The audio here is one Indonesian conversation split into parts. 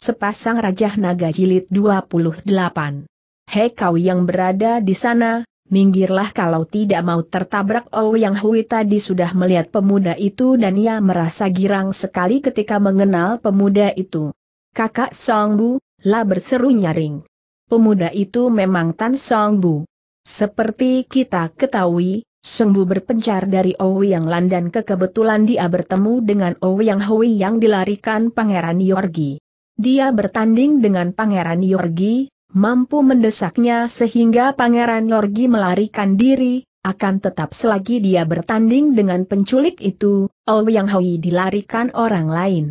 Sepasang rajah Naga Jilid 28. Hei kau yang berada di sana, minggirlah kalau tidak mau tertabrak Oh Yang Hui tadi sudah melihat pemuda itu dan ia merasa girang sekali ketika mengenal pemuda itu. Kakak Song Bu, lah berseru nyaring. Pemuda itu memang Tan Song Bu. Seperti kita ketahui, Sengbu berpencar dari Ouyang oh Landan ke kekebetulan dia bertemu dengan Ouyang oh Hui yang dilarikan Pangeran Yorgi. Dia bertanding dengan Pangeran Yorgi, mampu mendesaknya sehingga Pangeran Yorgi melarikan diri, akan tetap selagi dia bertanding dengan penculik itu, Ouyang Hui dilarikan orang lain.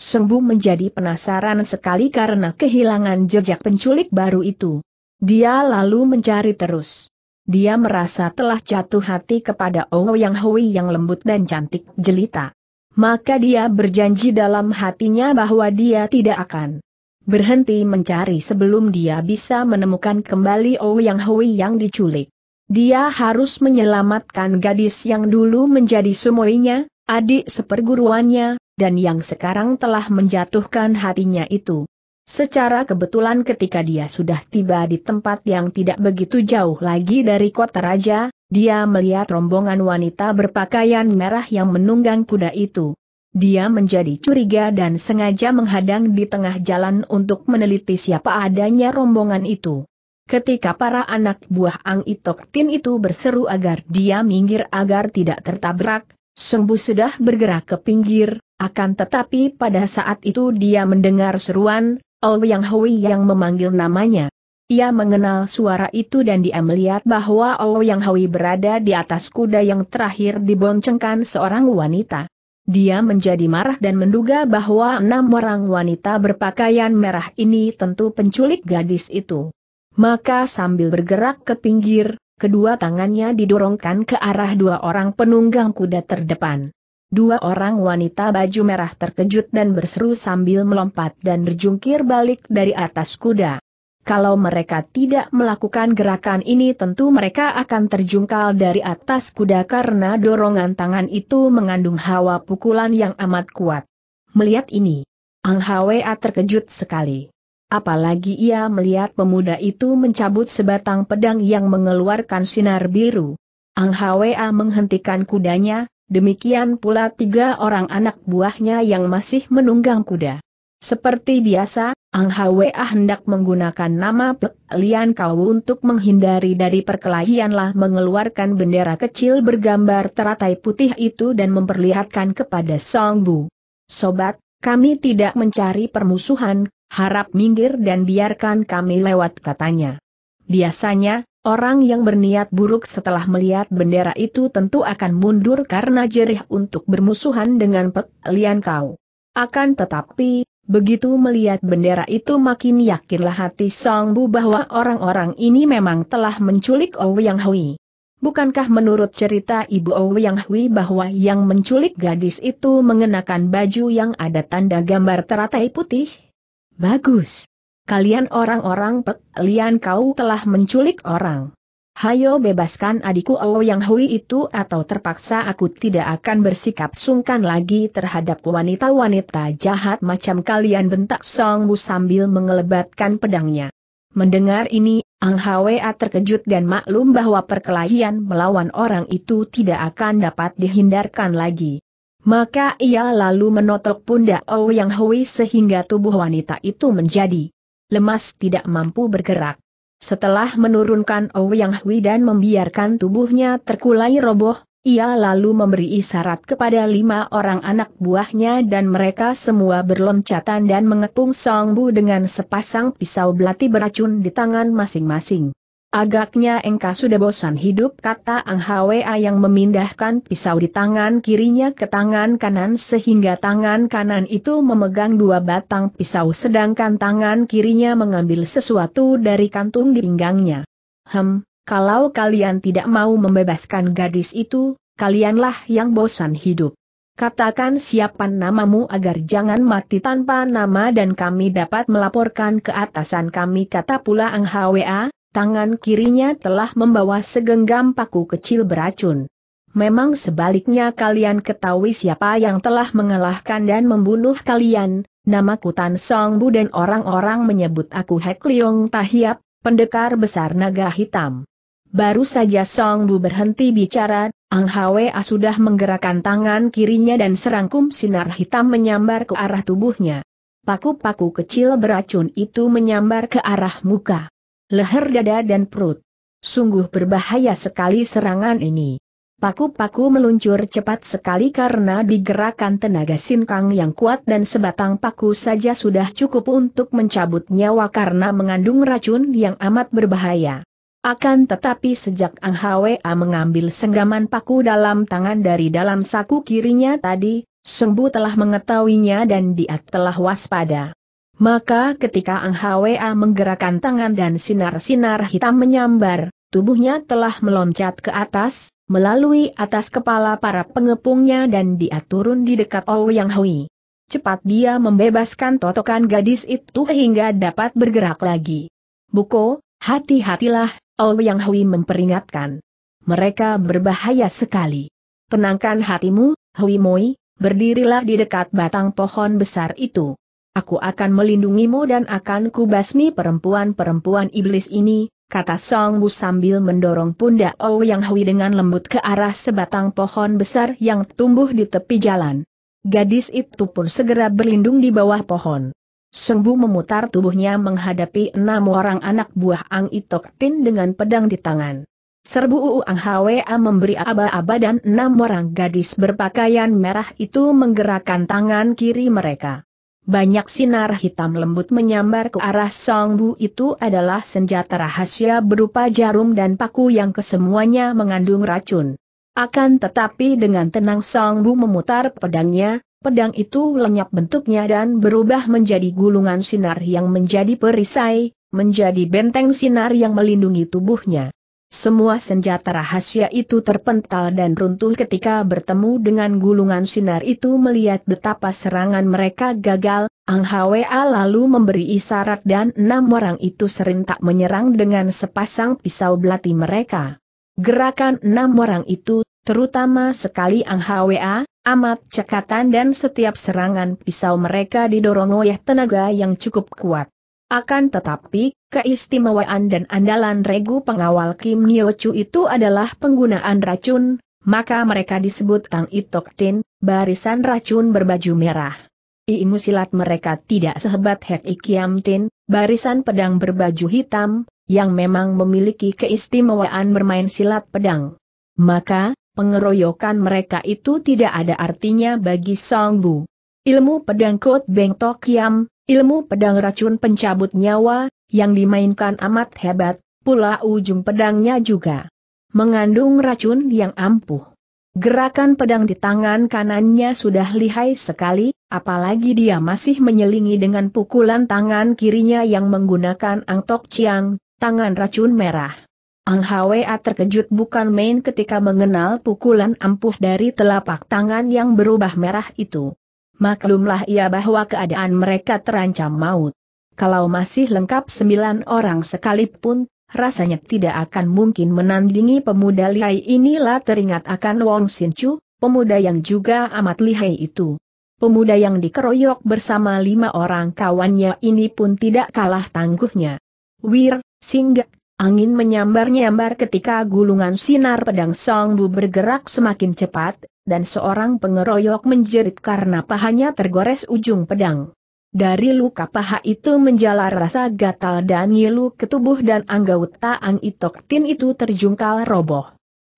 Sembu menjadi penasaran sekali karena kehilangan jejak penculik baru itu. Dia lalu mencari terus. Dia merasa telah jatuh hati kepada Ouyang Hui yang lembut dan cantik jelita maka dia berjanji dalam hatinya bahwa dia tidak akan berhenti mencari sebelum dia bisa menemukan kembali Ouyang oh Hui yang diculik. Dia harus menyelamatkan gadis yang dulu menjadi sumoinya, adik seperguruannya, dan yang sekarang telah menjatuhkan hatinya itu. Secara kebetulan ketika dia sudah tiba di tempat yang tidak begitu jauh lagi dari kota raja, dia melihat rombongan wanita berpakaian merah yang menunggang kuda itu. Dia menjadi curiga dan sengaja menghadang di tengah jalan untuk meneliti siapa adanya rombongan itu. Ketika para anak buah Ang Itok Tin itu berseru agar dia minggir agar tidak tertabrak, Bu sudah bergerak ke pinggir, akan tetapi pada saat itu dia mendengar seruan, Oh Yang Hui yang memanggil namanya. Ia mengenal suara itu dan dia melihat bahwa Owo oh Yang Hawi berada di atas kuda yang terakhir diboncengkan seorang wanita. Dia menjadi marah dan menduga bahwa enam orang wanita berpakaian merah ini tentu penculik gadis itu. Maka sambil bergerak ke pinggir, kedua tangannya didorongkan ke arah dua orang penunggang kuda terdepan. Dua orang wanita baju merah terkejut dan berseru sambil melompat dan berjungkir balik dari atas kuda. Kalau mereka tidak melakukan gerakan ini tentu mereka akan terjungkal dari atas kuda karena dorongan tangan itu mengandung hawa pukulan yang amat kuat. Melihat ini, Ang Hwa terkejut sekali. Apalagi ia melihat pemuda itu mencabut sebatang pedang yang mengeluarkan sinar biru. Ang Hwa menghentikan kudanya, demikian pula tiga orang anak buahnya yang masih menunggang kuda. Seperti biasa, Ang Hwa hendak menggunakan nama Pek Lian Kau untuk menghindari dari perkelahian perkelahianlah mengeluarkan bendera kecil bergambar teratai putih itu dan memperlihatkan kepada Song Bu. Sobat, kami tidak mencari permusuhan, harap minggir dan biarkan kami lewat katanya. Biasanya, orang yang berniat buruk setelah melihat bendera itu tentu akan mundur karena jerih untuk bermusuhan dengan Pek Lian Kau. Akan tetapi, Begitu melihat bendera itu makin yakinlah hati Song Bu bahwa orang-orang ini memang telah menculik Ouyang Hui. Bukankah menurut cerita Ibu Ouyang Hui bahwa yang menculik gadis itu mengenakan baju yang ada tanda gambar teratai putih? Bagus. Kalian orang-orang Pek, Lian kau telah menculik orang. Hayo bebaskan adikku Yang Hui itu atau terpaksa aku tidak akan bersikap sungkan lagi terhadap wanita-wanita jahat macam kalian bentak Song Bu sambil mengelebatkan pedangnya. Mendengar ini, Ang Hwa terkejut dan maklum bahwa perkelahian melawan orang itu tidak akan dapat dihindarkan lagi. Maka ia lalu menotok pundak Yang Hui sehingga tubuh wanita itu menjadi lemas tidak mampu bergerak. Setelah menurunkan Ouyang Hui dan membiarkan tubuhnya terkulai roboh, ia lalu memberi isyarat kepada lima orang anak buahnya dan mereka semua berloncatan dan mengepung Song Bu dengan sepasang pisau belati beracun di tangan masing-masing. Agaknya engkau sudah bosan hidup kata Ang Hwa yang memindahkan pisau di tangan kirinya ke tangan kanan sehingga tangan kanan itu memegang dua batang pisau sedangkan tangan kirinya mengambil sesuatu dari kantung di pinggangnya. Hem, kalau kalian tidak mau membebaskan gadis itu, kalianlah yang bosan hidup. Katakan siapa namamu agar jangan mati tanpa nama dan kami dapat melaporkan ke atasan kami kata pula Ang Hwa, tangan kirinya telah membawa segenggam paku kecil beracun. Memang sebaliknya kalian ketahui siapa yang telah mengalahkan dan membunuh kalian, namaku Tan Song Bu dan orang-orang menyebut aku Hek Leong Tahiap, pendekar besar naga hitam. Baru saja Song Bu berhenti bicara, Ang Hwa sudah menggerakkan tangan kirinya dan serangkum sinar hitam menyambar ke arah tubuhnya. Paku-paku kecil beracun itu menyambar ke arah muka leher dada dan perut. Sungguh berbahaya sekali serangan ini. Paku-paku meluncur cepat sekali karena digerakkan tenaga sinkang yang kuat dan sebatang paku saja sudah cukup untuk mencabut nyawa karena mengandung racun yang amat berbahaya. Akan tetapi sejak Ang Hwa mengambil senggaman paku dalam tangan dari dalam saku kirinya tadi, Sengbu telah mengetahuinya dan dia telah waspada. Maka ketika Ang Hwa menggerakkan tangan dan sinar-sinar hitam menyambar, tubuhnya telah meloncat ke atas, melalui atas kepala para pengepungnya dan dia turun di dekat oh Yang Hui. Cepat dia membebaskan totokan gadis itu hingga dapat bergerak lagi. Buko, hati-hatilah, oh Yang Hui memperingatkan. Mereka berbahaya sekali. Tenangkan hatimu, Hui Moi, berdirilah di dekat batang pohon besar itu. Aku akan melindungimu dan akan kubasmi perempuan-perempuan iblis ini, kata Song Bu sambil mendorong pundak Ou Yang Hui dengan lembut ke arah sebatang pohon besar yang tumbuh di tepi jalan. Gadis itu pun segera berlindung di bawah pohon. Song Bu memutar tubuhnya menghadapi enam orang anak buah Ang Itok Tin dengan pedang di tangan. Serbu Uu Ang Hwa memberi aba-aba dan enam orang gadis berpakaian merah itu menggerakkan tangan kiri mereka banyak sinar hitam lembut menyambar ke arah Song itu adalah senjata rahasia berupa jarum dan paku yang kesemuanya mengandung racun. Akan tetapi dengan tenang Song memutar pedangnya, pedang itu lenyap bentuknya dan berubah menjadi gulungan sinar yang menjadi perisai, menjadi benteng sinar yang melindungi tubuhnya. Semua senjata rahasia itu terpental dan runtuh ketika bertemu dengan gulungan sinar itu melihat betapa serangan mereka gagal, Ang Hwa lalu memberi isyarat dan enam orang itu serentak menyerang dengan sepasang pisau belati mereka. Gerakan enam orang itu, terutama sekali Ang Hwa, amat cekatan dan setiap serangan pisau mereka didorong oleh tenaga yang cukup kuat. Akan tetapi, keistimewaan dan andalan regu pengawal Kim Nyo Chu itu adalah penggunaan racun, maka mereka disebut Tang Itok Tin, barisan racun berbaju merah. Ilmu silat mereka tidak sehebat Hek Ikiam Tin, barisan pedang berbaju hitam, yang memang memiliki keistimewaan bermain silat pedang. Maka, pengeroyokan mereka itu tidak ada artinya bagi Song Bu. Ilmu pedang Kot Beng Tok Yam, ilmu pedang racun pencabut nyawa, yang dimainkan amat hebat, pula ujung pedangnya juga mengandung racun yang ampuh. Gerakan pedang di tangan kanannya sudah lihai sekali, apalagi dia masih menyelingi dengan pukulan tangan kirinya yang menggunakan angtok ciang, tangan racun merah. Ang Hwa terkejut bukan main ketika mengenal pukulan ampuh dari telapak tangan yang berubah merah itu. Maklumlah ia bahwa keadaan mereka terancam maut. Kalau masih lengkap sembilan orang sekalipun, rasanya tidak akan mungkin menandingi pemuda lihai inilah teringat akan Wong Sin Chu, pemuda yang juga amat lihai itu. Pemuda yang dikeroyok bersama lima orang kawannya ini pun tidak kalah tangguhnya. Wir, singgah, angin menyambar-nyambar ketika gulungan sinar pedang Song Bu bergerak semakin cepat, dan seorang pengeroyok menjerit karena pahanya tergores ujung pedang. Dari luka paha itu menjalar rasa gatal dan ngilu ke tubuh dan anggota Ang Itok Tin itu terjungkal roboh.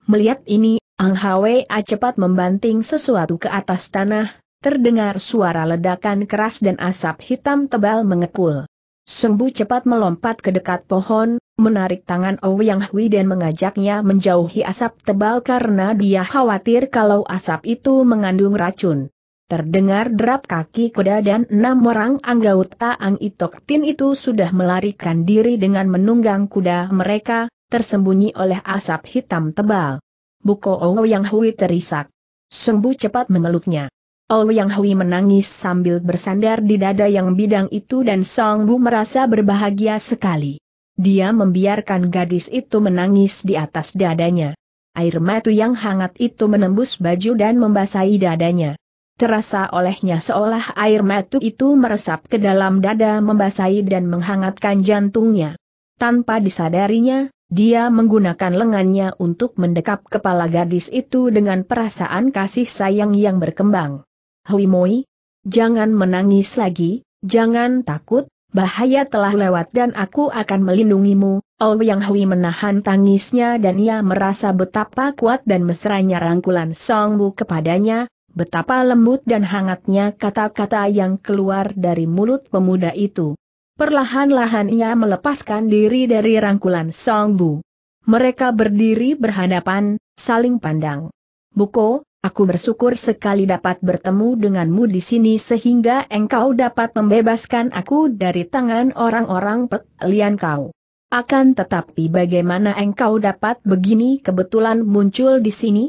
Melihat ini, Ang Hwa cepat membanting sesuatu ke atas tanah, terdengar suara ledakan keras dan asap hitam tebal mengepul. Sembu cepat melompat ke dekat pohon, menarik tangan Ouyang Hui dan mengajaknya menjauhi asap tebal karena dia khawatir kalau asap itu mengandung racun. Terdengar derap kaki kuda dan enam orang anggota Ang Itok Tin itu sudah melarikan diri dengan menunggang kuda mereka, tersembunyi oleh asap hitam tebal. Buko yang Hui terisak. Sembu cepat memeluknya. yang Hui menangis sambil bersandar di dada yang bidang itu dan Song Bu merasa berbahagia sekali. Dia membiarkan gadis itu menangis di atas dadanya. Air mata yang hangat itu menembus baju dan membasahi dadanya terasa olehnya seolah air matu itu meresap ke dalam dada membasahi dan menghangatkan jantungnya. Tanpa disadarinya, dia menggunakan lengannya untuk mendekap kepala gadis itu dengan perasaan kasih sayang yang berkembang. Hui Moi, jangan menangis lagi, jangan takut, bahaya telah lewat dan aku akan melindungimu. Oh Yang Hui menahan tangisnya dan ia merasa betapa kuat dan mesranya rangkulan Song Bu kepadanya, betapa lembut dan hangatnya kata-kata yang keluar dari mulut pemuda itu. Perlahan-lahan ia melepaskan diri dari rangkulan Song Bu. Mereka berdiri berhadapan, saling pandang. Buko, aku bersyukur sekali dapat bertemu denganmu di sini sehingga engkau dapat membebaskan aku dari tangan orang-orang peklian kau. Akan tetapi bagaimana engkau dapat begini kebetulan muncul di sini?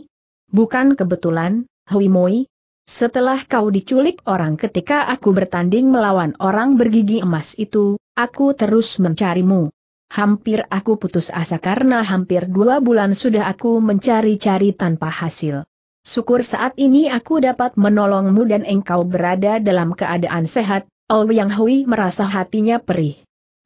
Bukan kebetulan, Hui Moi. Setelah kau diculik orang ketika aku bertanding melawan orang bergigi emas itu, aku terus mencarimu. Hampir aku putus asa karena hampir dua bulan sudah aku mencari-cari tanpa hasil. Syukur saat ini aku dapat menolongmu dan engkau berada dalam keadaan sehat, Oh Yang Hui merasa hatinya perih.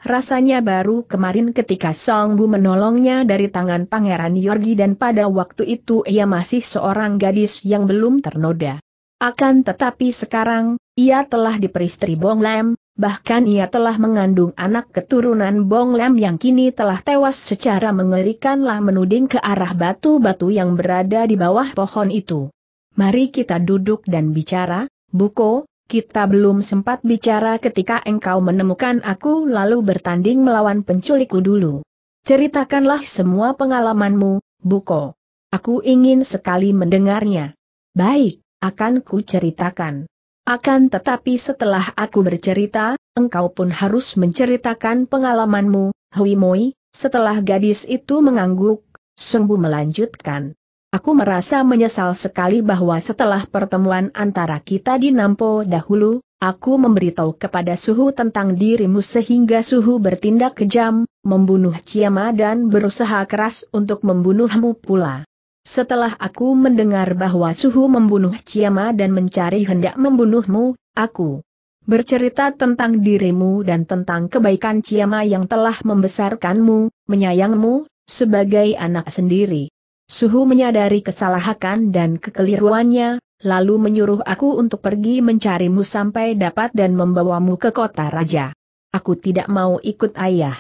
Rasanya baru kemarin ketika Song Bu menolongnya dari tangan Pangeran Yorgi dan pada waktu itu ia masih seorang gadis yang belum ternoda. Akan tetapi sekarang, ia telah diperistri Bong Lam, bahkan ia telah mengandung anak keturunan Bong Lam yang kini telah tewas secara mengerikanlah menuding ke arah batu-batu yang berada di bawah pohon itu. Mari kita duduk dan bicara, Buko, kita belum sempat bicara ketika engkau menemukan aku lalu bertanding melawan penculikku dulu. Ceritakanlah semua pengalamanmu, Buko. Aku ingin sekali mendengarnya. Baik, akan ku ceritakan. Akan tetapi setelah aku bercerita, engkau pun harus menceritakan pengalamanmu, Hui Moi, setelah gadis itu mengangguk, sungguh melanjutkan. Aku merasa menyesal sekali bahwa setelah pertemuan antara kita di Nampo dahulu, aku memberitahu kepada Suhu tentang dirimu sehingga Suhu bertindak kejam, membunuh Ciama dan berusaha keras untuk membunuhmu pula. Setelah aku mendengar bahwa Suhu membunuh Ciama dan mencari hendak membunuhmu, aku bercerita tentang dirimu dan tentang kebaikan Ciama yang telah membesarkanmu, menyayangmu, sebagai anak sendiri. Suhu menyadari kesalahan dan kekeliruannya, lalu menyuruh aku untuk pergi mencarimu sampai dapat dan membawamu ke kota raja. Aku tidak mau ikut ayah.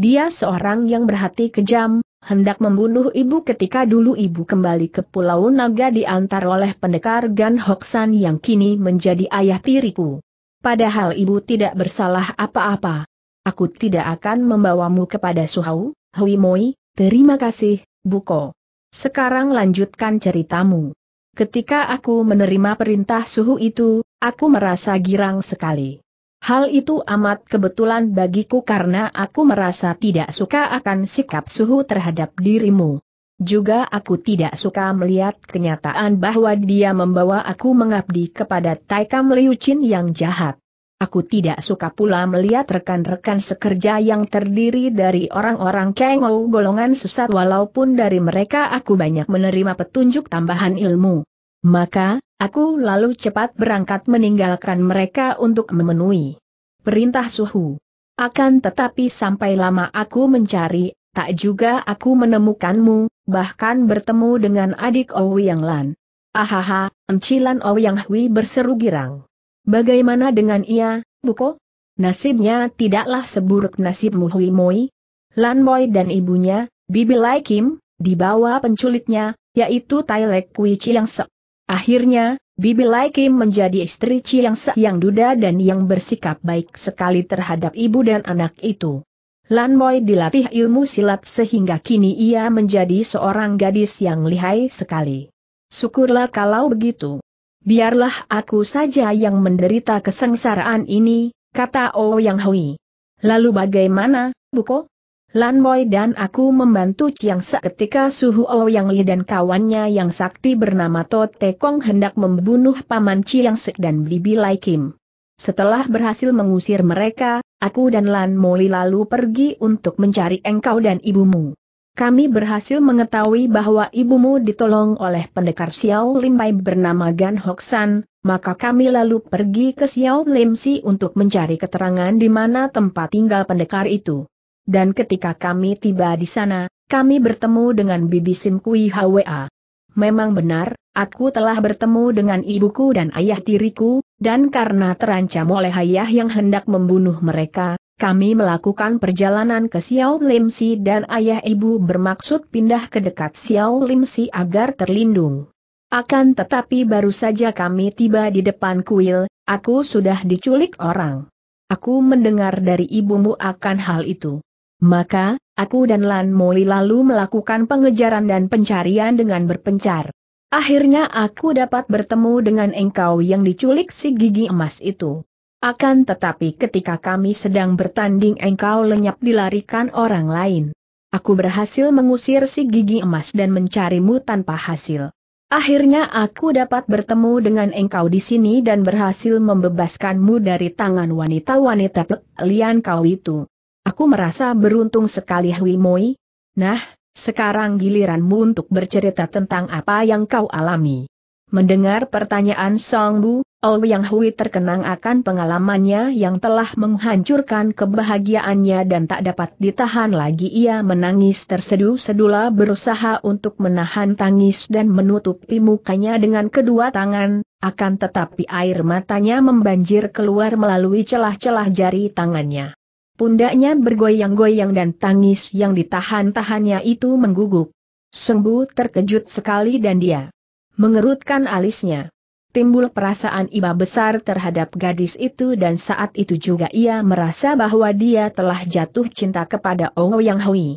Dia seorang yang berhati kejam, hendak membunuh ibu ketika dulu ibu kembali ke Pulau Naga diantar oleh pendekar Gan Hoksan yang kini menjadi ayah tiriku. Padahal ibu tidak bersalah apa-apa. Aku tidak akan membawamu kepada Suhau, Hui Moi, terima kasih, Buko. Sekarang lanjutkan ceritamu. Ketika aku menerima perintah suhu itu, aku merasa girang sekali. Hal itu amat kebetulan bagiku karena aku merasa tidak suka akan sikap suhu terhadap dirimu. Juga aku tidak suka melihat kenyataan bahwa dia membawa aku mengabdi kepada Taikam Liucin yang jahat. Aku tidak suka pula melihat rekan-rekan sekerja yang terdiri dari orang-orang kengou golongan sesat walaupun dari mereka aku banyak menerima petunjuk tambahan ilmu. Maka, aku lalu cepat berangkat meninggalkan mereka untuk memenuhi perintah suhu. Akan tetapi sampai lama aku mencari, tak juga aku menemukanmu, bahkan bertemu dengan adik Owi Yang Lan. Ahaha, encilan Owi Hui berseru girang. Bagaimana dengan ia, Buko? Nasibnya tidaklah seburuk nasib muhui Moi. Lan Moi dan ibunya, Bibi Lai Kim, dibawa penculiknya, yaitu Tai Lek Kui Chiang Sek. Akhirnya, Bibi Lai Kim menjadi istri Chiang Sek yang duda dan yang bersikap baik sekali terhadap ibu dan anak itu. Lan Moi dilatih ilmu silat sehingga kini ia menjadi seorang gadis yang lihai sekali. Syukurlah kalau begitu biarlah aku saja yang menderita kesengsaraan ini, kata Ouyang oh Hui. Lalu bagaimana, Buko? Lan Moi dan aku membantu Chiang Sa ketika Suhu Ouyang oh Li dan kawannya yang sakti bernama To Kong hendak membunuh paman Chiang Sa dan Bibi Lai Kim. Setelah berhasil mengusir mereka, aku dan Lan Moi lalu pergi untuk mencari engkau dan ibumu. Kami berhasil mengetahui bahwa ibumu ditolong oleh pendekar Xiao Lim Pai bernama Gan Hoksan, maka kami lalu pergi ke Xiao Lim Si untuk mencari keterangan di mana tempat tinggal pendekar itu. Dan ketika kami tiba di sana, kami bertemu dengan Bibi Sim Kui Hwa. Memang benar, aku telah bertemu dengan ibuku dan ayah tiriku, dan karena terancam oleh ayah yang hendak membunuh mereka, kami melakukan perjalanan ke Xiao Limsi dan ayah ibu bermaksud pindah ke dekat Xiao Limsi agar terlindung. Akan tetapi baru saja kami tiba di depan kuil, aku sudah diculik orang. Aku mendengar dari ibumu akan hal itu. Maka, aku dan Lan Moi lalu melakukan pengejaran dan pencarian dengan berpencar. Akhirnya aku dapat bertemu dengan engkau yang diculik si gigi emas itu. Akan tetapi ketika kami sedang bertanding engkau lenyap dilarikan orang lain. Aku berhasil mengusir si gigi emas dan mencarimu tanpa hasil. Akhirnya aku dapat bertemu dengan engkau di sini dan berhasil membebaskanmu dari tangan wanita-wanita lian kau itu. Aku merasa beruntung sekali Hui Moi. Nah, sekarang giliranmu untuk bercerita tentang apa yang kau alami. Mendengar pertanyaan Song Bu, Ouyang Hui terkenang akan pengalamannya yang telah menghancurkan kebahagiaannya dan tak dapat ditahan lagi ia menangis terseduh-sedula berusaha untuk menahan tangis dan menutupi mukanya dengan kedua tangan, akan tetapi air matanya membanjir keluar melalui celah-celah jari tangannya. Pundaknya bergoyang-goyang dan tangis yang ditahan-tahannya itu mengguguk. Sembu terkejut sekali dan dia mengerutkan alisnya timbul perasaan iba besar terhadap gadis itu dan saat itu juga ia merasa bahwa dia telah jatuh cinta kepada Yang Hui.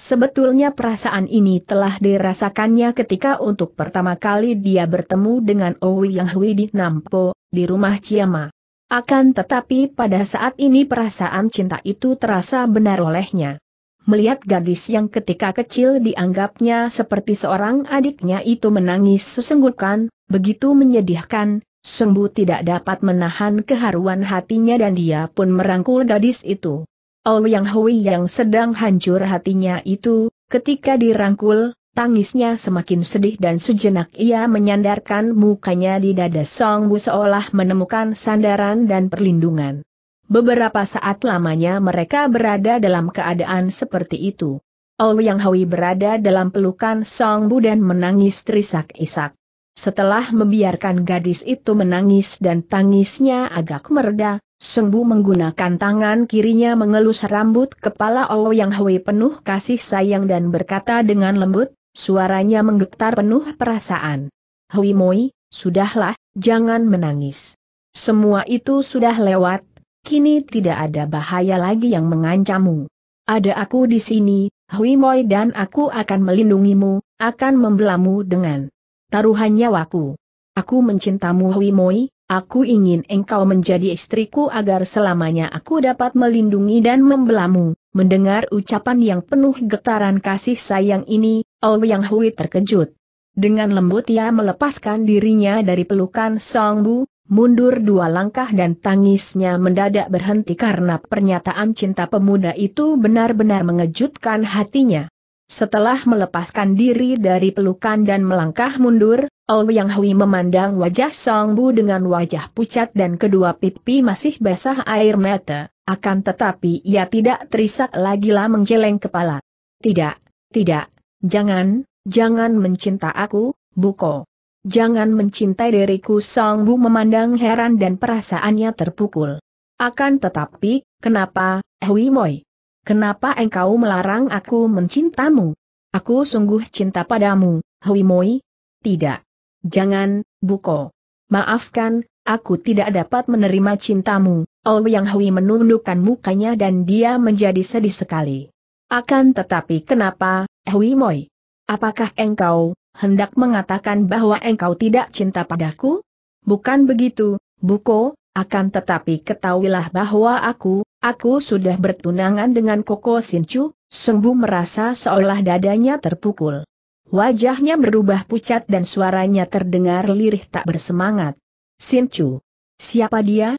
Sebetulnya perasaan ini telah dirasakannya ketika untuk pertama kali dia bertemu dengan Yang Hui di Nampo, di rumah Ciama. Akan tetapi pada saat ini perasaan cinta itu terasa benar olehnya melihat gadis yang ketika kecil dianggapnya seperti seorang adiknya itu menangis sesenggukan, begitu menyedihkan, Sembu tidak dapat menahan keharuan hatinya dan dia pun merangkul gadis itu. Oh Yang Hui yang sedang hancur hatinya itu, ketika dirangkul, tangisnya semakin sedih dan sejenak ia menyandarkan mukanya di dada Songbu seolah menemukan sandaran dan perlindungan. Beberapa saat lamanya mereka berada dalam keadaan seperti itu. Ouyang Hui berada dalam pelukan Song Bu dan menangis terisak-isak. Setelah membiarkan gadis itu menangis dan tangisnya agak mereda, Song Bu menggunakan tangan kirinya mengelus rambut kepala Yang Hui penuh kasih sayang dan berkata dengan lembut, suaranya menggetar penuh perasaan. Hui Moi, sudahlah, jangan menangis. Semua itu sudah lewat, Kini tidak ada bahaya lagi yang mengancammu. Ada aku di sini, Hui Moi dan aku akan melindungimu, akan membelamu dengan taruhan nyawaku. Aku mencintamu Hui Moi, aku ingin engkau menjadi istriku agar selamanya aku dapat melindungi dan membelamu. Mendengar ucapan yang penuh getaran kasih sayang ini, oh Yang Hui terkejut. Dengan lembut ia melepaskan dirinya dari pelukan Song Bu, mundur dua langkah dan tangisnya mendadak berhenti karena pernyataan cinta pemuda itu benar-benar mengejutkan hatinya. Setelah melepaskan diri dari pelukan dan melangkah mundur, Ouyang Hui memandang wajah Song Bu dengan wajah pucat dan kedua pipi masih basah air mata, akan tetapi ia tidak terisak lagi lah menjeleng kepala. Tidak, tidak, jangan, jangan mencinta aku, Buko jangan mencintai diriku Song Bu memandang heran dan perasaannya terpukul. Akan tetapi, kenapa, Hui Moi? Kenapa engkau melarang aku mencintamu? Aku sungguh cinta padamu, Hui Moi. Tidak. Jangan, Buko. Maafkan, aku tidak dapat menerima cintamu. Oh Yang Hui menundukkan mukanya dan dia menjadi sedih sekali. Akan tetapi kenapa, Hui Moi? Apakah engkau, hendak mengatakan bahwa engkau tidak cinta padaku? Bukan begitu, Buko, akan tetapi ketahuilah bahwa aku, aku sudah bertunangan dengan Koko Sincu, Sengbu merasa seolah dadanya terpukul. Wajahnya berubah pucat dan suaranya terdengar lirih tak bersemangat. Sincu. Siapa dia?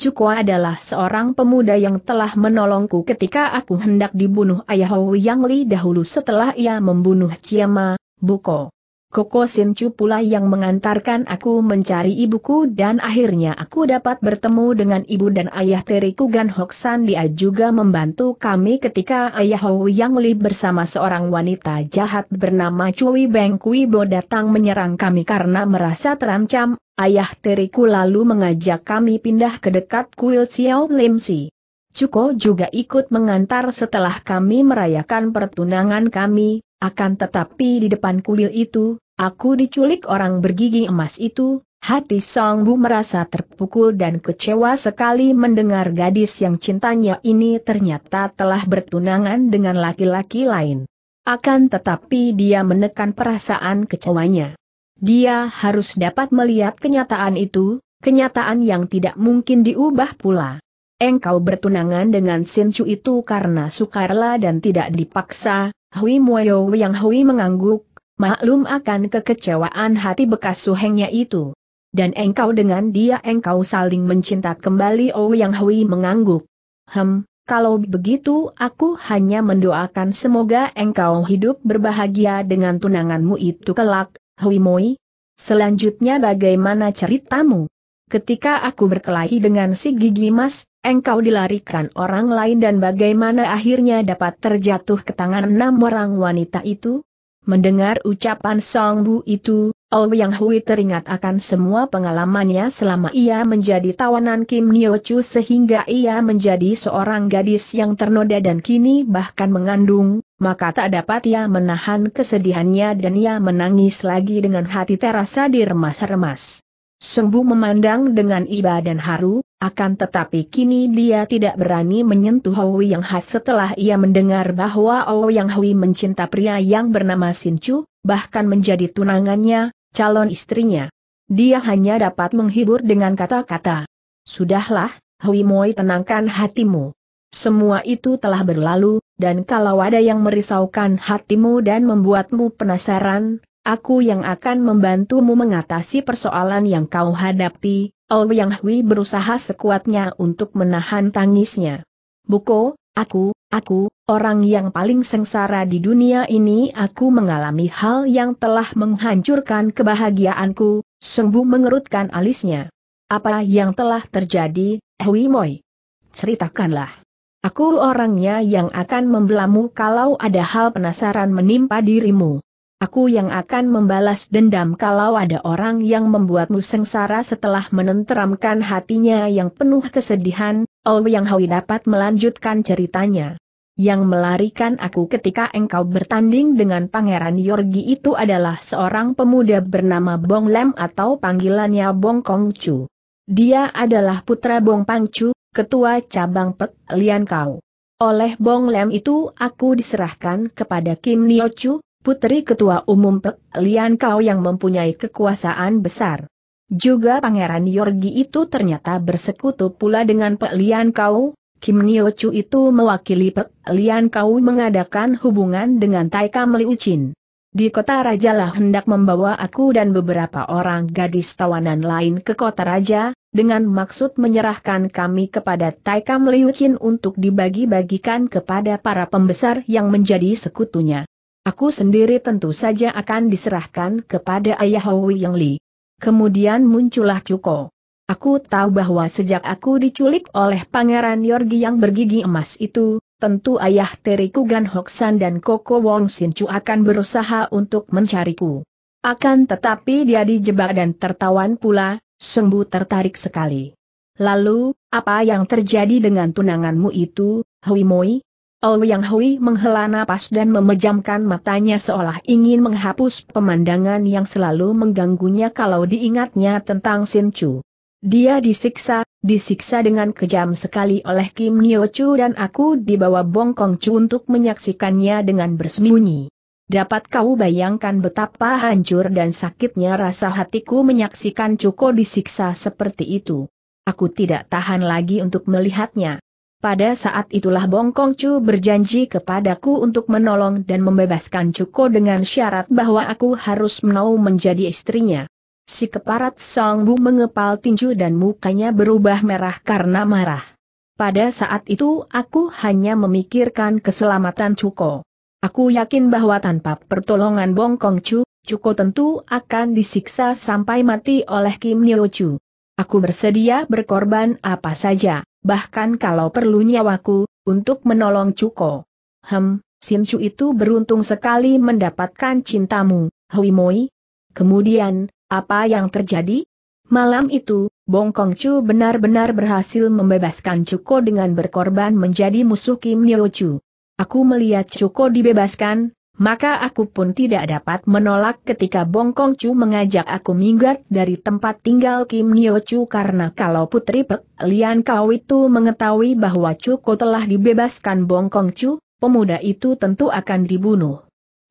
Cukwa adalah seorang pemuda yang telah menolongku ketika aku hendak dibunuh ayah Yang Li dahulu setelah ia membunuh Chiama, Buko. Koko Chu pula yang mengantarkan aku mencari ibuku dan akhirnya aku dapat bertemu dengan ibu dan ayah teriku Gan San. dia juga membantu kami ketika ayah Hou Yang Li bersama seorang wanita jahat bernama Cui Beng Kui Bo datang menyerang kami karena merasa terancam, ayah teriku lalu mengajak kami pindah ke dekat kuil Xiao Lim Si. Cuko juga ikut mengantar setelah kami merayakan pertunangan kami, akan tetapi di depan kuil itu, Aku diculik orang bergigi emas itu, hati Song Bu merasa terpukul dan kecewa sekali mendengar gadis yang cintanya ini ternyata telah bertunangan dengan laki-laki lain. Akan tetapi dia menekan perasaan kecewanya. Dia harus dapat melihat kenyataan itu, kenyataan yang tidak mungkin diubah pula. Engkau bertunangan dengan Chu itu karena sukarela dan tidak dipaksa, Hui Muayou yang Hui mengangguk, maklum akan kekecewaan hati bekas suhengnya itu. Dan engkau dengan dia engkau saling mencinta kembali Oh Yang Hui mengangguk. Hem, kalau begitu aku hanya mendoakan semoga engkau hidup berbahagia dengan tunanganmu itu kelak, Hui Moi. Selanjutnya bagaimana ceritamu? Ketika aku berkelahi dengan si gigi mas, engkau dilarikan orang lain dan bagaimana akhirnya dapat terjatuh ke tangan enam orang wanita itu? Mendengar ucapan Song Bu itu, Yang Hui teringat akan semua pengalamannya selama ia menjadi tawanan Kim Nyo Chu sehingga ia menjadi seorang gadis yang ternoda dan kini bahkan mengandung, maka tak dapat ia menahan kesedihannya dan ia menangis lagi dengan hati terasa diremas-remas. Sembu memandang dengan iba dan haru, akan tetapi kini dia tidak berani menyentuh Owi Yang khas setelah ia mendengar bahwa Owi Yang Hui mencinta pria yang bernama Sinchu, bahkan menjadi tunangannya, calon istrinya. Dia hanya dapat menghibur dengan kata-kata. Sudahlah, Hui Moi tenangkan hatimu. Semua itu telah berlalu, dan kalau ada yang merisaukan hatimu dan membuatmu penasaran, aku yang akan membantumu mengatasi persoalan yang kau hadapi, Ouyang Hui berusaha sekuatnya untuk menahan tangisnya. Buko, aku, aku, orang yang paling sengsara di dunia ini aku mengalami hal yang telah menghancurkan kebahagiaanku, sungguh mengerutkan alisnya. Apa yang telah terjadi, Hui Moi? Ceritakanlah. Aku orangnya yang akan membelamu kalau ada hal penasaran menimpa dirimu. Aku yang akan membalas dendam kalau ada orang yang membuatmu sengsara setelah menenteramkan hatinya yang penuh kesedihan, Oh Yang Hui dapat melanjutkan ceritanya. Yang melarikan aku ketika engkau bertanding dengan Pangeran Yorgi itu adalah seorang pemuda bernama Bong Lem atau panggilannya Bong Kong Chu. Dia adalah putra Bong Pang Chu, ketua cabang Pek Lian Kau. Oleh Bong Lem itu aku diserahkan kepada Kim Nio Chu, Putri ketua umum Pek Lian Kau yang mempunyai kekuasaan besar. Juga Pangeran Yorgi itu ternyata bersekutu pula dengan Pek Lian Kau, Kim Nio Chu itu mewakili Pek Lian Kau mengadakan hubungan dengan Taika Meliucin. Di kota raja lah hendak membawa aku dan beberapa orang gadis tawanan lain ke kota raja, dengan maksud menyerahkan kami kepada Taika Meliucin untuk dibagi-bagikan kepada para pembesar yang menjadi sekutunya. Aku sendiri tentu saja akan diserahkan kepada ayah Howi Yang Li. Kemudian muncullah Cuko. Aku tahu bahwa sejak aku diculik oleh pangeran Yorgi yang bergigi emas itu, tentu ayah Teriku Gan Hoksan dan Koko Wong Sinchu akan berusaha untuk mencariku. Akan tetapi dia dijebak dan tertawan pula, sungguh tertarik sekali. Lalu, apa yang terjadi dengan tunanganmu itu, Hui Moi? Ouyang Hui menghela napas dan memejamkan matanya seolah ingin menghapus pemandangan yang selalu mengganggunya kalau diingatnya tentang Sin Chu. Dia disiksa, disiksa dengan kejam sekali oleh Kim Nyo Chu dan aku dibawa Bongkong Chu untuk menyaksikannya dengan bersembunyi. Dapat kau bayangkan betapa hancur dan sakitnya rasa hatiku menyaksikan Cuko disiksa seperti itu. Aku tidak tahan lagi untuk melihatnya. Pada saat itulah Bong Kong Chu berjanji kepadaku untuk menolong dan membebaskan Cuko dengan syarat bahwa aku harus mau menjadi istrinya. Si keparat Song Bu mengepal tinju dan mukanya berubah merah karena marah. Pada saat itu aku hanya memikirkan keselamatan Cuko. Aku yakin bahwa tanpa pertolongan Bong Kong Chu, Cuko tentu akan disiksa sampai mati oleh Kim Nyo Chu. Aku bersedia berkorban apa saja bahkan kalau perlu nyawaku, untuk menolong Cuko. Hem, Chu itu beruntung sekali mendapatkan cintamu, Hui Moi. Kemudian, apa yang terjadi? Malam itu, Bong Kong Chu benar-benar berhasil membebaskan Cuko dengan berkorban menjadi musuh Kim Nyo Chu. Aku melihat Cuko dibebaskan, maka aku pun tidak dapat menolak ketika Bongkong Chu mengajak aku minggat dari tempat tinggal Kim Nio Chu karena kalau Putri Pek Lian Kau itu mengetahui bahwa Chu Ko telah dibebaskan Bongkong Chu, pemuda itu tentu akan dibunuh.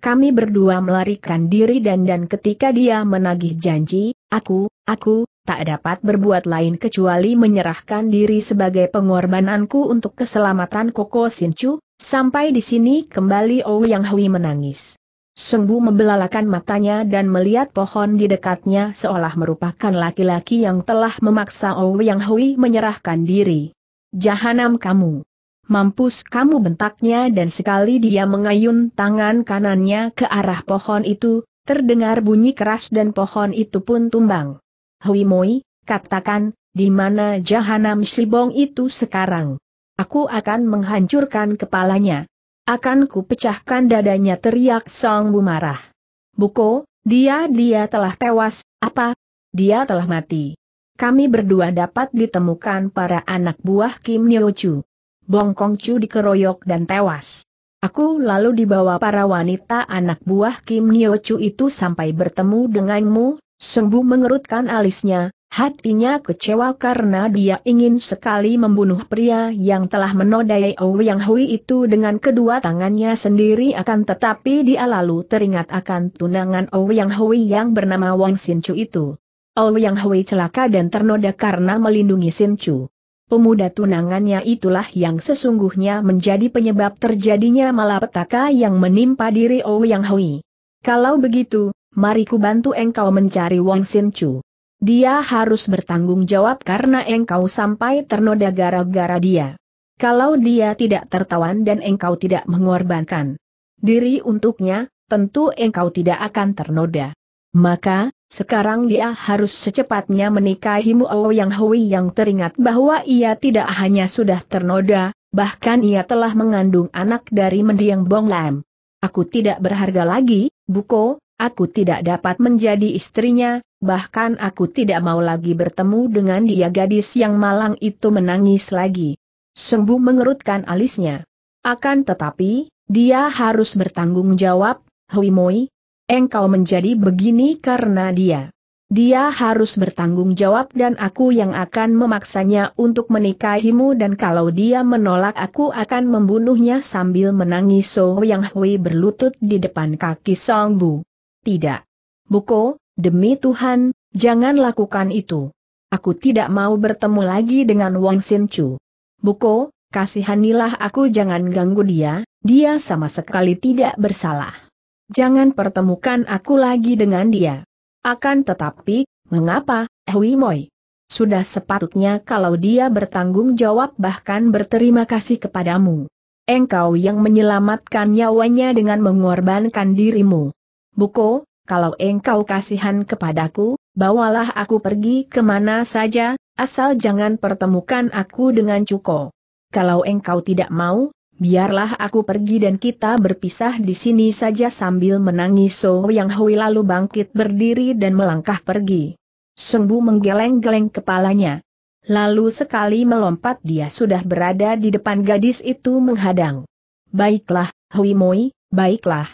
Kami berdua melarikan diri dan dan ketika dia menagih janji, aku, aku, tak dapat berbuat lain kecuali menyerahkan diri sebagai pengorbananku untuk keselamatan Koko Sinchu, sampai di sini kembali Yang Hui menangis. Sengbu membelalakan matanya dan melihat pohon di dekatnya seolah merupakan laki-laki yang telah memaksa Yang Hui menyerahkan diri. Jahanam kamu! Mampus kamu bentaknya dan sekali dia mengayun tangan kanannya ke arah pohon itu, terdengar bunyi keras dan pohon itu pun tumbang. Hui Moi, katakan, di mana jahanam Sibong itu sekarang? Aku akan menghancurkan kepalanya. Akan kupecahkan dadanya teriak Song Bu marah. Buko, dia dia telah tewas, apa? Dia telah mati. Kami berdua dapat ditemukan para anak buah Kim Nyo Chu. Bong Kong Chu dikeroyok dan tewas. Aku lalu dibawa para wanita anak buah Kim Nyo Chu itu sampai bertemu denganmu, Sembu mengerutkan alisnya, hatinya kecewa karena dia ingin sekali membunuh pria yang telah menodai Ouyang Hui itu dengan kedua tangannya sendiri akan tetapi dia lalu teringat akan tunangan Ouyang Hui yang bernama Wang Sinchu itu. Ouyang Hui celaka dan ternoda karena melindungi Sinchu. Pemuda tunangannya itulah yang sesungguhnya menjadi penyebab terjadinya malapetaka yang menimpa diri Ouyang Hui. Kalau begitu, mari ku bantu engkau mencari Wang Sin Chu. Dia harus bertanggung jawab karena engkau sampai ternoda gara-gara dia. Kalau dia tidak tertawan dan engkau tidak mengorbankan diri untuknya, tentu engkau tidak akan ternoda. Maka, sekarang dia harus secepatnya menikahimu, Ao Yang Hui yang teringat bahwa ia tidak hanya sudah ternoda, bahkan ia telah mengandung anak dari mendiang Bong Lam. Aku tidak berharga lagi, Buko, Aku tidak dapat menjadi istrinya, bahkan aku tidak mau lagi bertemu dengan dia gadis yang malang itu menangis lagi. Sembu mengerutkan alisnya. Akan tetapi, dia harus bertanggung jawab, Hui Moi. Engkau menjadi begini karena dia. Dia harus bertanggung jawab dan aku yang akan memaksanya untuk menikahimu dan kalau dia menolak aku akan membunuhnya sambil menangis So Yang Hui berlutut di depan kaki Song Bu. Tidak. Buko, demi Tuhan, jangan lakukan itu. Aku tidak mau bertemu lagi dengan Wang Sin Chu. Buko, kasihanilah aku jangan ganggu dia, dia sama sekali tidak bersalah. Jangan pertemukan aku lagi dengan dia. Akan tetapi, mengapa, Hui Moi? Sudah sepatutnya kalau dia bertanggung jawab bahkan berterima kasih kepadamu. Engkau yang menyelamatkan nyawanya dengan mengorbankan dirimu. Buko, kalau engkau kasihan kepadaku, bawalah aku pergi kemana saja, asal jangan pertemukan aku dengan Cuko. Kalau engkau tidak mau, biarlah aku pergi dan kita berpisah di sini saja sambil menangis So Yang Hui lalu bangkit berdiri dan melangkah pergi. Sengbu menggeleng-geleng kepalanya. Lalu sekali melompat dia sudah berada di depan gadis itu menghadang. Baiklah, Hui Moi, baiklah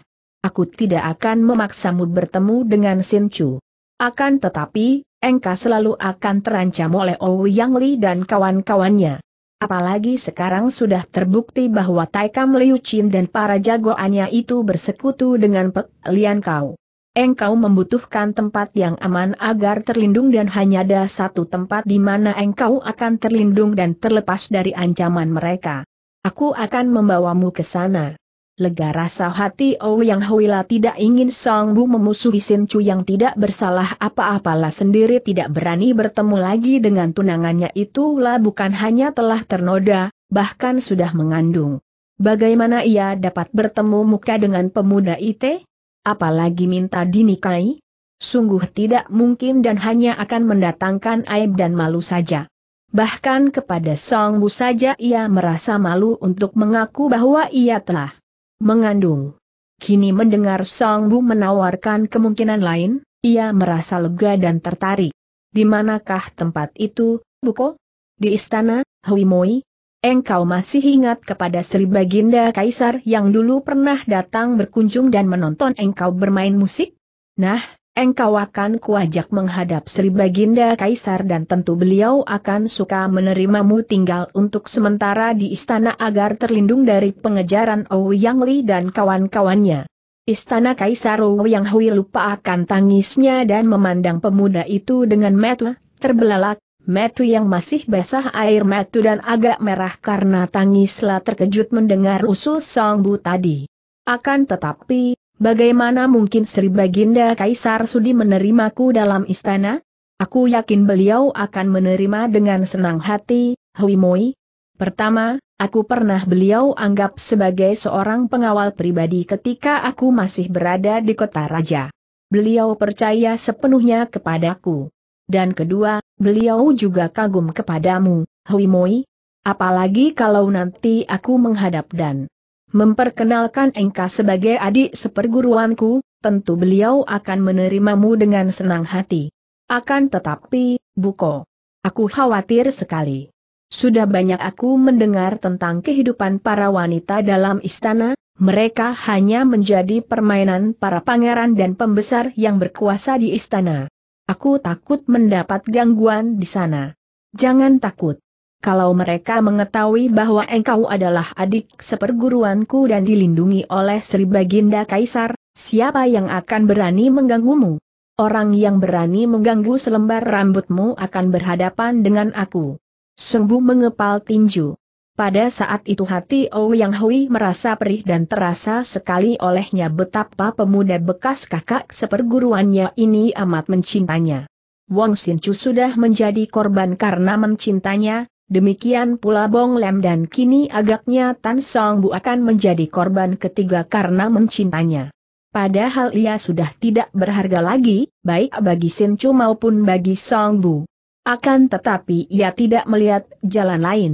aku tidak akan memaksamu bertemu dengan Sin Chu. Akan tetapi, engkau selalu akan terancam oleh Ouyang Yang Li dan kawan-kawannya. Apalagi sekarang sudah terbukti bahwa Taikam Liu Chin dan para jagoannya itu bersekutu dengan Pek Lian Kau. Engkau membutuhkan tempat yang aman agar terlindung dan hanya ada satu tempat di mana engkau akan terlindung dan terlepas dari ancaman mereka. Aku akan membawamu ke sana. Lega rasa hati Ouyang Huila tidak ingin Song Bu memusuhi Sin Chu yang tidak bersalah apa-apalah sendiri tidak berani bertemu lagi dengan tunangannya itulah bukan hanya telah ternoda, bahkan sudah mengandung. Bagaimana ia dapat bertemu muka dengan pemuda ite Apalagi minta dinikahi? Sungguh tidak mungkin dan hanya akan mendatangkan aib dan malu saja. Bahkan kepada Song Bu saja ia merasa malu untuk mengaku bahwa ia telah mengandung. Kini mendengar Song Bu menawarkan kemungkinan lain, ia merasa lega dan tertarik. Di manakah tempat itu, Buko? Di istana, Hui Moi? Engkau masih ingat kepada Sri Baginda Kaisar yang dulu pernah datang berkunjung dan menonton engkau bermain musik? Nah, engkau akan kuajak menghadap Sri Baginda Kaisar dan tentu beliau akan suka menerimamu tinggal untuk sementara di istana agar terlindung dari pengejaran Ouyang Li dan kawan-kawannya. Istana Kaisar Ouyang Hui lupa akan tangisnya dan memandang pemuda itu dengan metu, terbelalak, metu yang masih basah air metu dan agak merah karena tangislah terkejut mendengar usul Song Bu tadi. Akan tetapi, Bagaimana mungkin Sri Baginda Kaisar Sudi menerimaku dalam istana? Aku yakin beliau akan menerima dengan senang hati, Hui Moi. Pertama, aku pernah beliau anggap sebagai seorang pengawal pribadi ketika aku masih berada di kota raja. Beliau percaya sepenuhnya kepadaku. Dan kedua, beliau juga kagum kepadamu, Hui Moi. Apalagi kalau nanti aku menghadap dan memperkenalkan engkau sebagai adik seperguruanku, tentu beliau akan menerimamu dengan senang hati. Akan tetapi, Buko. Aku khawatir sekali. Sudah banyak aku mendengar tentang kehidupan para wanita dalam istana, mereka hanya menjadi permainan para pangeran dan pembesar yang berkuasa di istana. Aku takut mendapat gangguan di sana. Jangan takut kalau mereka mengetahui bahwa engkau adalah adik seperguruanku dan dilindungi oleh Sri Baginda Kaisar, siapa yang akan berani mengganggumu? Orang yang berani mengganggu selembar rambutmu akan berhadapan dengan aku. Sungguh mengepal tinju. Pada saat itu hati Ouyang Hui merasa perih dan terasa sekali olehnya betapa pemuda bekas kakak seperguruannya ini amat mencintanya. Wong Sinchu sudah menjadi korban karena mencintanya, Demikian pula Bong Lem dan kini agaknya Tan Song Bu akan menjadi korban ketiga karena mencintanya. Padahal ia sudah tidak berharga lagi, baik bagi Sin Chu maupun bagi Song Bu. Akan tetapi ia tidak melihat jalan lain.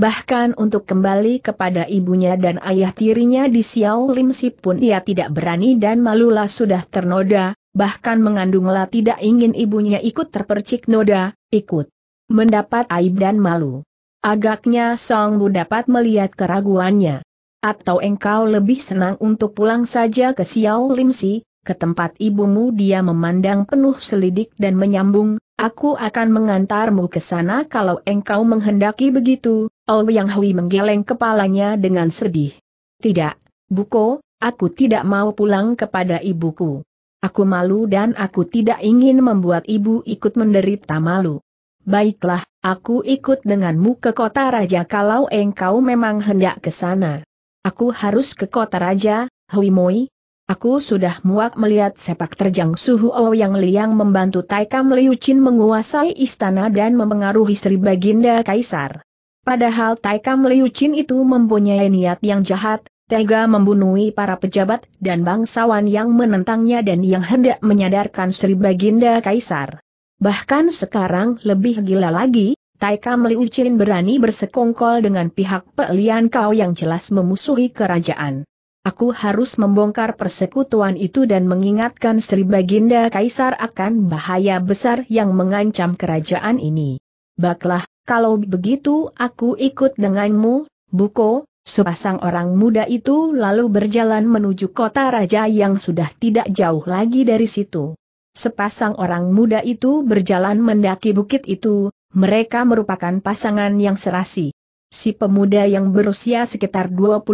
Bahkan untuk kembali kepada ibunya dan ayah tirinya di Xiao Lim Si pun ia tidak berani dan malulah sudah ternoda, bahkan mengandunglah tidak ingin ibunya ikut terpercik noda, ikut mendapat aib dan malu. Agaknya Song Bu dapat melihat keraguannya. Atau engkau lebih senang untuk pulang saja ke Xiao Limsi, ke tempat ibumu dia memandang penuh selidik dan menyambung, aku akan mengantarmu ke sana kalau engkau menghendaki begitu, Oh Yang Hui menggeleng kepalanya dengan sedih. Tidak, Buko, aku tidak mau pulang kepada ibuku. Aku malu dan aku tidak ingin membuat ibu ikut menderita malu. Baiklah, aku ikut denganmu ke kota raja kalau engkau memang hendak ke sana. Aku harus ke kota raja, Hui Moi. Aku sudah muak melihat sepak terjang Suhu O oh yang liang membantu Taikam Liu Chin menguasai istana dan mempengaruhi Sri Baginda Kaisar. Padahal Taikam Liu Chin itu mempunyai niat yang jahat, tega membunuhi para pejabat dan bangsawan yang menentangnya dan yang hendak menyadarkan Sri Baginda Kaisar. Bahkan sekarang lebih gila lagi, Taika Meliucin berani bersekongkol dengan pihak Pelian Kau yang jelas memusuhi kerajaan. Aku harus membongkar persekutuan itu dan mengingatkan Sri Baginda Kaisar akan bahaya besar yang mengancam kerajaan ini. Baklah, kalau begitu aku ikut denganmu, Buko, sepasang orang muda itu lalu berjalan menuju kota raja yang sudah tidak jauh lagi dari situ. Sepasang orang muda itu berjalan mendaki bukit itu, mereka merupakan pasangan yang serasi. Si pemuda yang berusia sekitar 21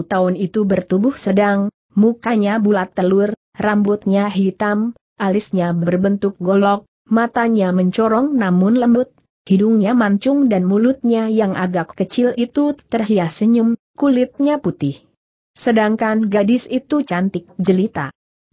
tahun itu bertubuh sedang, mukanya bulat telur, rambutnya hitam, alisnya berbentuk golok, matanya mencorong namun lembut, hidungnya mancung dan mulutnya yang agak kecil itu terhias senyum, kulitnya putih. Sedangkan gadis itu cantik jelita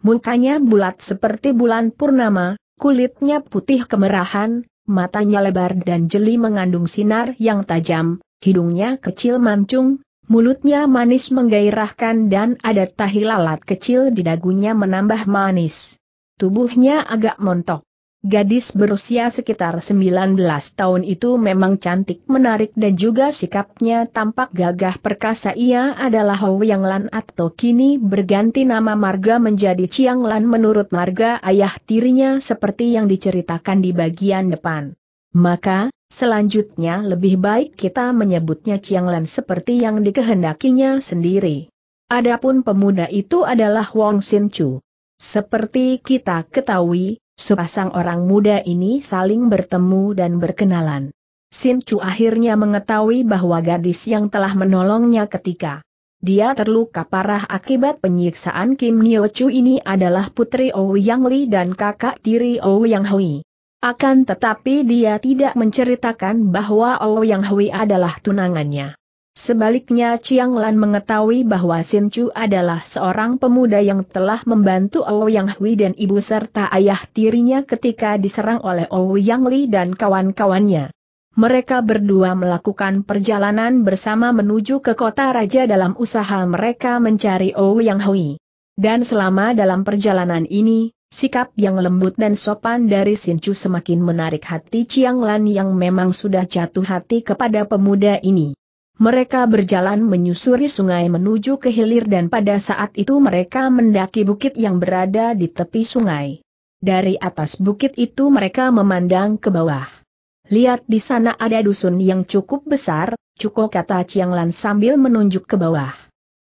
mukanya bulat seperti bulan purnama, kulitnya putih kemerahan, matanya lebar dan jeli mengandung sinar yang tajam, hidungnya kecil mancung, mulutnya manis menggairahkan dan ada tahi lalat kecil di dagunya menambah manis. Tubuhnya agak montok. Gadis berusia sekitar 19 tahun itu memang cantik menarik dan juga sikapnya tampak gagah perkasa ia adalah Yang Lan atau kini berganti nama Marga menjadi Chiang Lan menurut Marga ayah tirinya seperti yang diceritakan di bagian depan. Maka, selanjutnya lebih baik kita menyebutnya Chiang Lan seperti yang dikehendakinya sendiri. Adapun pemuda itu adalah Wong Sin Chu. Seperti kita ketahui, Sepasang orang muda ini saling bertemu dan berkenalan. Sin Chu akhirnya mengetahui bahwa gadis yang telah menolongnya ketika dia terluka parah akibat penyiksaan Kim Nio Chu ini adalah putri Ou Yang Li dan kakak tiri Ou Yang Hui. Akan tetapi dia tidak menceritakan bahwa Ou Yang Hui adalah tunangannya. Sebaliknya Chiang Lan mengetahui bahwa Sin Chu adalah seorang pemuda yang telah membantu Ouyang Hui dan ibu serta ayah tirinya ketika diserang oleh Ouyang Li dan kawan-kawannya. Mereka berdua melakukan perjalanan bersama menuju ke kota raja dalam usaha mereka mencari Ouyang Hui. Dan selama dalam perjalanan ini, Sikap yang lembut dan sopan dari Chu semakin menarik hati Chiang Lan yang memang sudah jatuh hati kepada pemuda ini. Mereka berjalan menyusuri sungai menuju ke hilir dan pada saat itu mereka mendaki bukit yang berada di tepi sungai. Dari atas bukit itu mereka memandang ke bawah. Lihat di sana ada dusun yang cukup besar, cukup kata Chiang sambil menunjuk ke bawah.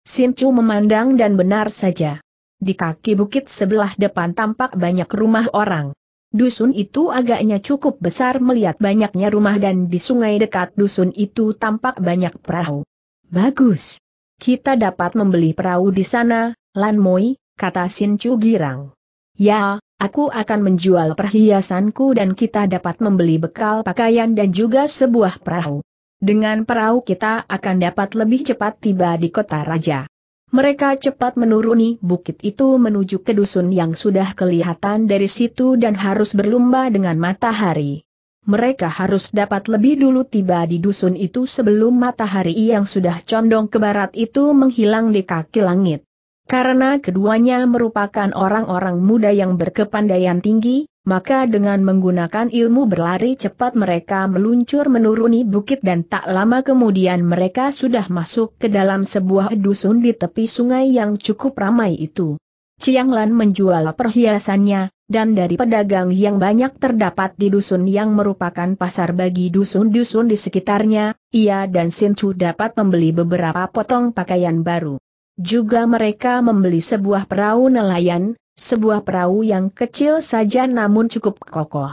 Sin memandang dan benar saja. Di kaki bukit sebelah depan tampak banyak rumah orang. Dusun itu agaknya cukup besar melihat banyaknya rumah dan di sungai dekat dusun itu tampak banyak perahu. Bagus. Kita dapat membeli perahu di sana, Lan Moi, kata Sin Chu girang. Ya, aku akan menjual perhiasanku dan kita dapat membeli bekal pakaian dan juga sebuah perahu. Dengan perahu kita akan dapat lebih cepat tiba di kota raja. Mereka cepat menuruni bukit itu menuju ke dusun yang sudah kelihatan dari situ dan harus berlumba dengan matahari. Mereka harus dapat lebih dulu tiba di dusun itu sebelum matahari yang sudah condong ke barat itu menghilang di kaki langit. Karena keduanya merupakan orang-orang muda yang berkepandaian tinggi, maka dengan menggunakan ilmu berlari cepat mereka meluncur menuruni bukit dan tak lama kemudian mereka sudah masuk ke dalam sebuah dusun di tepi sungai yang cukup ramai itu. Chiang Lan menjual perhiasannya, dan dari pedagang yang banyak terdapat di dusun yang merupakan pasar bagi dusun-dusun di sekitarnya, ia dan Sin Chu dapat membeli beberapa potong pakaian baru. Juga mereka membeli sebuah perahu nelayan, sebuah perahu yang kecil saja namun cukup kokoh.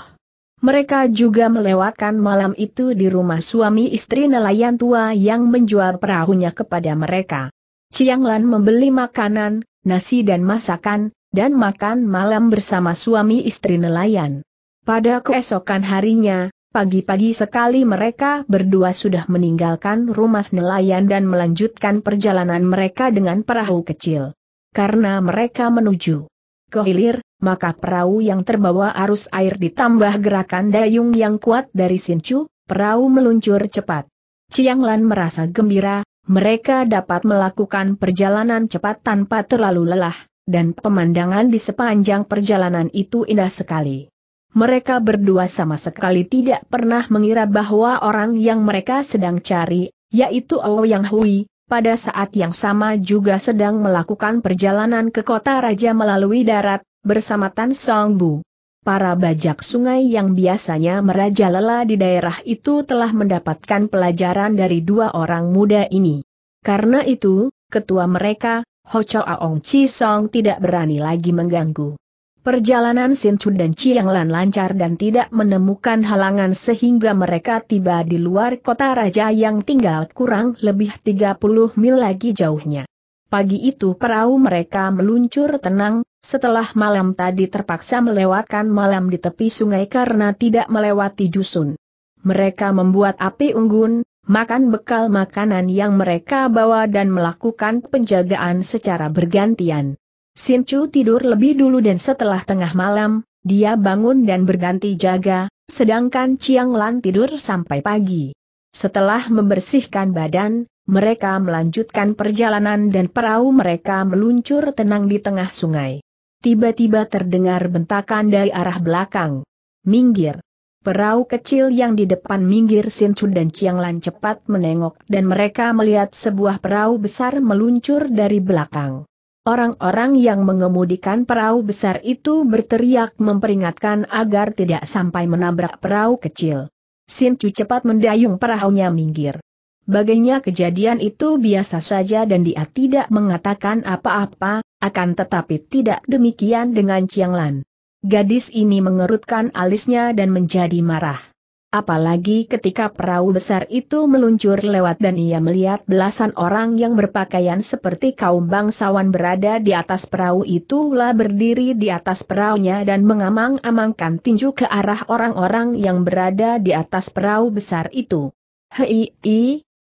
Mereka juga melewatkan malam itu di rumah suami istri nelayan tua yang menjual perahunya kepada mereka. Cianglan membeli makanan, nasi dan masakan, dan makan malam bersama suami istri nelayan. Pada keesokan harinya, Pagi-pagi sekali mereka berdua sudah meninggalkan rumah nelayan dan melanjutkan perjalanan mereka dengan perahu kecil. Karena mereka menuju ke hilir, maka perahu yang terbawa arus air ditambah gerakan dayung yang kuat dari Sinchu, perahu meluncur cepat. Chiang Lan merasa gembira, mereka dapat melakukan perjalanan cepat tanpa terlalu lelah, dan pemandangan di sepanjang perjalanan itu indah sekali. Mereka berdua sama sekali tidak pernah mengira bahwa orang yang mereka sedang cari, yaitu Ouyang Hui, pada saat yang sama juga sedang melakukan perjalanan ke kota raja melalui darat, bersama Tan Song Bu. Para bajak sungai yang biasanya merajalela di daerah itu telah mendapatkan pelajaran dari dua orang muda ini. Karena itu, ketua mereka, Ho Cho Aong Chi Song tidak berani lagi mengganggu. Perjalanan Chun dan Chiang Lan lancar dan tidak menemukan halangan sehingga mereka tiba di luar kota raja yang tinggal kurang lebih 30 mil lagi jauhnya. Pagi itu perahu mereka meluncur tenang, setelah malam tadi terpaksa melewatkan malam di tepi sungai karena tidak melewati dusun. Mereka membuat api unggun, makan bekal makanan yang mereka bawa dan melakukan penjagaan secara bergantian. Sin Chu tidur lebih dulu dan setelah tengah malam, dia bangun dan berganti jaga, sedangkan Chiang Lan tidur sampai pagi. Setelah membersihkan badan, mereka melanjutkan perjalanan dan perahu mereka meluncur tenang di tengah sungai. Tiba-tiba terdengar bentakan dari arah belakang. Minggir. Perahu kecil yang di depan minggir Sin Chu dan Chiang Lan cepat menengok dan mereka melihat sebuah perahu besar meluncur dari belakang. Orang-orang yang mengemudikan perahu besar itu berteriak memperingatkan agar tidak sampai menabrak perahu kecil. Sin Chu cepat mendayung perahunya minggir. Baginya kejadian itu biasa saja dan dia tidak mengatakan apa-apa, akan tetapi tidak demikian dengan Chiang Lan. Gadis ini mengerutkan alisnya dan menjadi marah. Apalagi ketika perahu besar itu meluncur lewat dan ia melihat belasan orang yang berpakaian seperti kaum bangsawan berada di atas perahu itulah berdiri di atas perahunya dan mengamang-amangkan tinju ke arah orang-orang yang berada di atas perahu besar itu. Hei,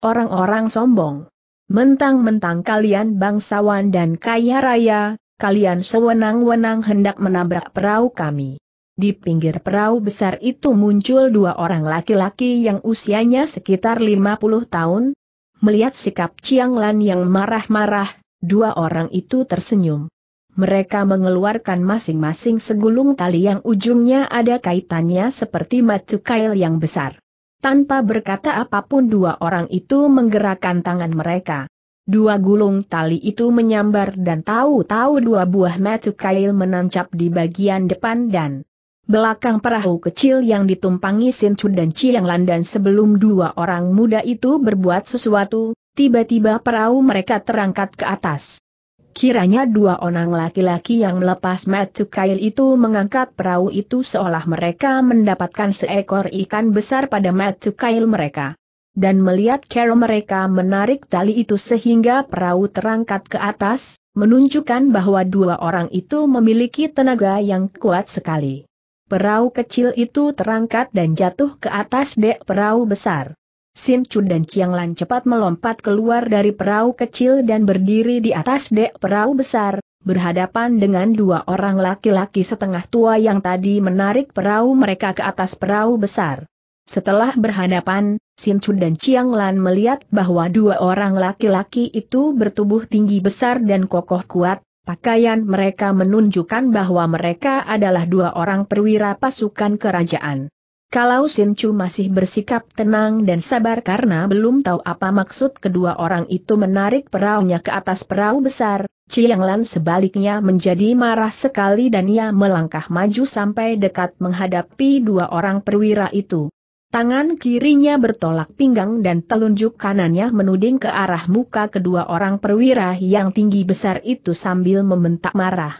orang-orang sombong. Mentang-mentang kalian bangsawan dan kaya raya, kalian sewenang-wenang hendak menabrak perahu kami. Di pinggir perahu besar itu muncul dua orang laki-laki yang usianya sekitar 50 tahun. Melihat sikap Chiang Lan yang marah-marah, dua orang itu tersenyum. Mereka mengeluarkan masing-masing segulung tali yang ujungnya ada kaitannya seperti macu kail yang besar. Tanpa berkata apapun dua orang itu menggerakkan tangan mereka. Dua gulung tali itu menyambar dan tahu-tahu dua buah macu kail menancap di bagian depan dan Belakang perahu kecil yang ditumpangi Chu dan Chiang Lan dan sebelum dua orang muda itu berbuat sesuatu, tiba-tiba perahu mereka terangkat ke atas. Kiranya dua orang laki-laki yang melepas Matu Kail itu mengangkat perahu itu seolah mereka mendapatkan seekor ikan besar pada Matu Kail mereka. Dan melihat Carol mereka menarik tali itu sehingga perahu terangkat ke atas, menunjukkan bahwa dua orang itu memiliki tenaga yang kuat sekali. Perahu kecil itu terangkat dan jatuh ke atas dek perahu besar. Sin Chun dan Chiang Lan cepat melompat keluar dari perahu kecil dan berdiri di atas dek perahu besar, berhadapan dengan dua orang laki-laki setengah tua yang tadi menarik perahu mereka ke atas perahu besar. Setelah berhadapan, Sin Chun dan Chiang Lan melihat bahwa dua orang laki-laki itu bertubuh tinggi besar dan kokoh kuat, Pakaian mereka menunjukkan bahwa mereka adalah dua orang perwira pasukan kerajaan. Kalau Sinchu masih bersikap tenang dan sabar karena belum tahu apa maksud kedua orang itu menarik peraunya ke atas perahu besar, Chiang Lan sebaliknya menjadi marah sekali dan ia melangkah maju sampai dekat menghadapi dua orang perwira itu. Tangan kirinya bertolak pinggang dan telunjuk kanannya menuding ke arah muka kedua orang perwira yang tinggi besar itu sambil membentak marah.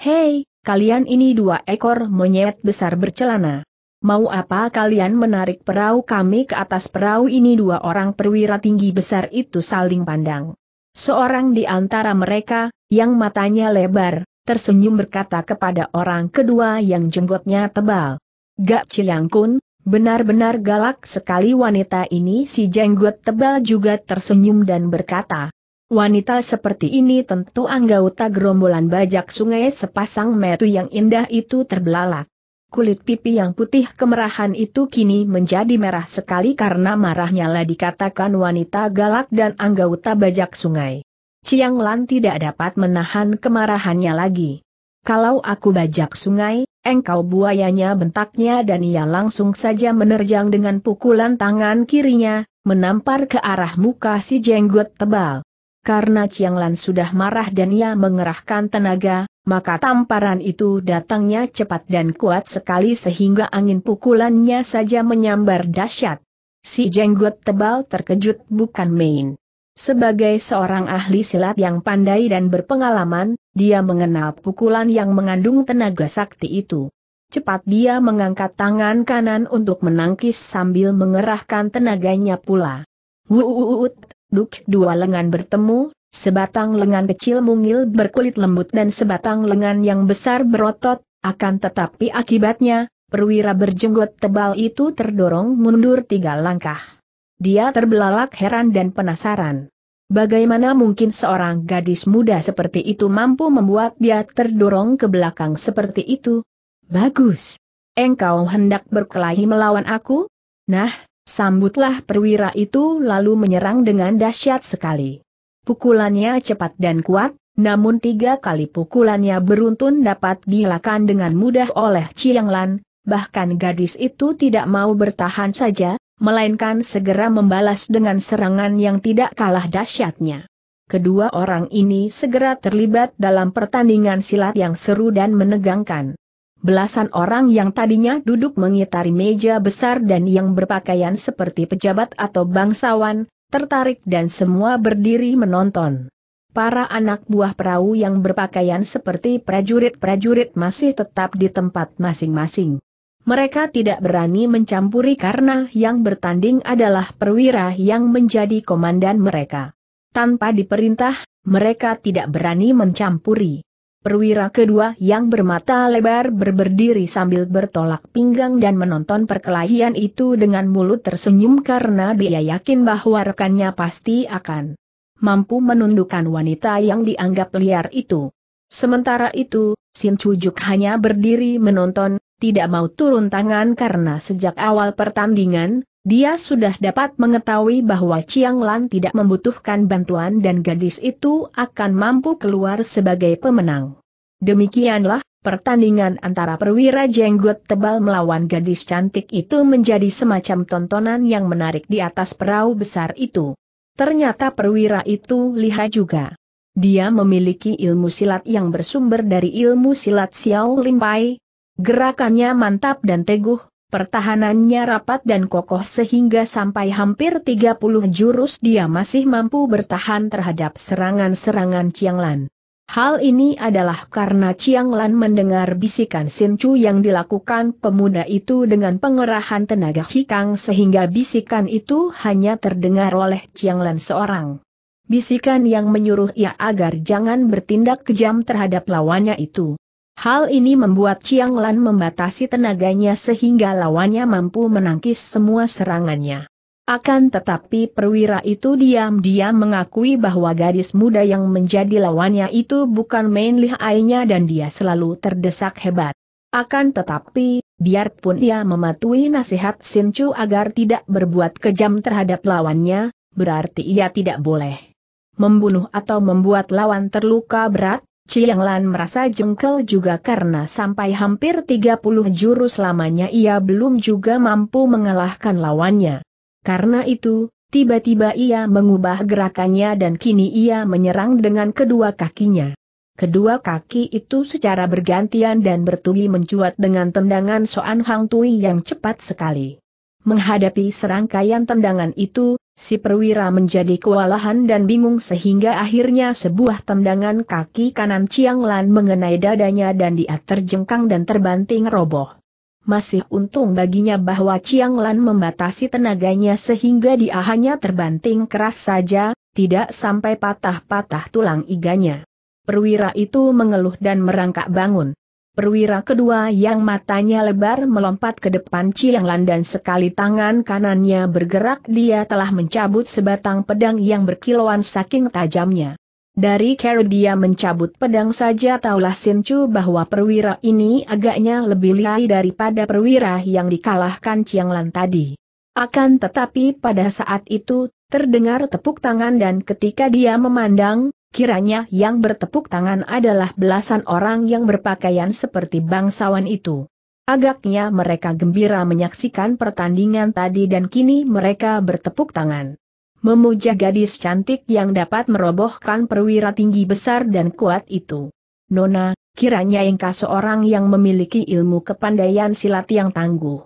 Hei, kalian ini dua ekor monyet besar bercelana. Mau apa kalian menarik perahu kami ke atas perahu ini dua orang perwira tinggi besar itu saling pandang. Seorang di antara mereka, yang matanya lebar, tersenyum berkata kepada orang kedua yang jenggotnya tebal. Gak Kun, Benar-benar galak sekali wanita ini si jenggot tebal juga tersenyum dan berkata. Wanita seperti ini tentu anggota gerombolan bajak sungai sepasang metu yang indah itu terbelalak. Kulit pipi yang putih kemerahan itu kini menjadi merah sekali karena marahnya lah dikatakan wanita galak dan anggota bajak sungai. Ciang Lan tidak dapat menahan kemarahannya lagi. Kalau aku bajak sungai, engkau buayanya bentaknya dan ia langsung saja menerjang dengan pukulan tangan kirinya, menampar ke arah muka si jenggot tebal. Karena Chiang sudah marah dan ia mengerahkan tenaga, maka tamparan itu datangnya cepat dan kuat sekali sehingga angin pukulannya saja menyambar dahsyat. Si jenggot tebal terkejut bukan main. Sebagai seorang ahli silat yang pandai dan berpengalaman, dia mengenal pukulan yang mengandung tenaga sakti itu. Cepat dia mengangkat tangan kanan untuk menangkis sambil mengerahkan tenaganya pula. Wuuut, duk dua lengan bertemu, sebatang lengan kecil mungil berkulit lembut dan sebatang lengan yang besar berotot, akan tetapi akibatnya, perwira berjenggot tebal itu terdorong mundur tiga langkah. Dia terbelalak heran dan penasaran. Bagaimana mungkin seorang gadis muda seperti itu mampu membuat dia terdorong ke belakang seperti itu? Bagus. Engkau hendak berkelahi melawan aku? Nah, sambutlah perwira itu lalu menyerang dengan dahsyat sekali. Pukulannya cepat dan kuat, namun tiga kali pukulannya beruntun dapat dilakukan dengan mudah oleh Chiang Lan, bahkan gadis itu tidak mau bertahan saja, melainkan segera membalas dengan serangan yang tidak kalah dahsyatnya. Kedua orang ini segera terlibat dalam pertandingan silat yang seru dan menegangkan. Belasan orang yang tadinya duduk mengitari meja besar dan yang berpakaian seperti pejabat atau bangsawan, tertarik dan semua berdiri menonton para anak buah perahu yang berpakaian seperti prajurit-prajurit masih tetap di tempat masing-masing. Mereka tidak berani mencampuri karena yang bertanding adalah perwira yang menjadi komandan mereka. Tanpa diperintah, mereka tidak berani mencampuri. Perwira kedua yang bermata lebar berberdiri sambil bertolak pinggang dan menonton perkelahian itu dengan mulut tersenyum karena dia yakin bahwa rekannya pasti akan mampu menundukkan wanita yang dianggap liar itu. Sementara itu, Sin Cujuk hanya berdiri menonton, tidak mau turun tangan karena sejak awal pertandingan, dia sudah dapat mengetahui bahwa Chiang Lan tidak membutuhkan bantuan dan gadis itu akan mampu keluar sebagai pemenang. Demikianlah, pertandingan antara perwira jenggot tebal melawan gadis cantik itu menjadi semacam tontonan yang menarik di atas perahu besar itu. Ternyata perwira itu lihai juga. Dia memiliki ilmu silat yang bersumber dari ilmu silat Xiao Limpai. Gerakannya mantap dan teguh, pertahanannya rapat dan kokoh sehingga sampai hampir 30 jurus dia masih mampu bertahan terhadap serangan-serangan Chiang Lan. Hal ini adalah karena Chiang Lan mendengar bisikan Chu yang dilakukan pemuda itu dengan pengerahan tenaga hikang sehingga bisikan itu hanya terdengar oleh Chiang Lan seorang bisikan yang menyuruh ia agar jangan bertindak kejam terhadap lawannya itu. Hal ini membuat Chiang Lan membatasi tenaganya sehingga lawannya mampu menangkis semua serangannya. Akan tetapi perwira itu diam-diam mengakui bahwa gadis muda yang menjadi lawannya itu bukan main lihainya dan dia selalu terdesak hebat. Akan tetapi, biarpun ia mematuhi nasihat Chu agar tidak berbuat kejam terhadap lawannya, berarti ia tidak boleh membunuh atau membuat lawan terluka berat, Chiang Lan merasa jengkel juga karena sampai hampir 30 jurus lamanya ia belum juga mampu mengalahkan lawannya. Karena itu, tiba-tiba ia mengubah gerakannya dan kini ia menyerang dengan kedua kakinya. Kedua kaki itu secara bergantian dan bertubi mencuat dengan tendangan Soan Hang Tui yang cepat sekali. Menghadapi serangkaian tendangan itu, Si perwira menjadi kewalahan dan bingung sehingga akhirnya sebuah tendangan kaki kanan Chiang Lan mengenai dadanya dan dia terjengkang dan terbanting roboh. Masih untung baginya bahwa Chiang Lan membatasi tenaganya sehingga dia hanya terbanting keras saja, tidak sampai patah-patah tulang iganya. Perwira itu mengeluh dan merangkak bangun. Perwira kedua yang matanya lebar melompat ke depan Cianglan dan sekali tangan kanannya bergerak dia telah mencabut sebatang pedang yang berkilauan saking tajamnya. Dari cara dia mencabut pedang saja taulah Chu bahwa perwira ini agaknya lebih lihai daripada perwira yang dikalahkan Cianglan tadi. Akan tetapi pada saat itu, terdengar tepuk tangan dan ketika dia memandang, kiranya yang bertepuk tangan adalah belasan orang yang berpakaian seperti bangsawan itu. Agaknya mereka gembira menyaksikan pertandingan tadi dan kini mereka bertepuk tangan. Memuja gadis cantik yang dapat merobohkan perwira tinggi besar dan kuat itu. Nona, kiranya engkau seorang yang memiliki ilmu kepandaian silat yang tangguh.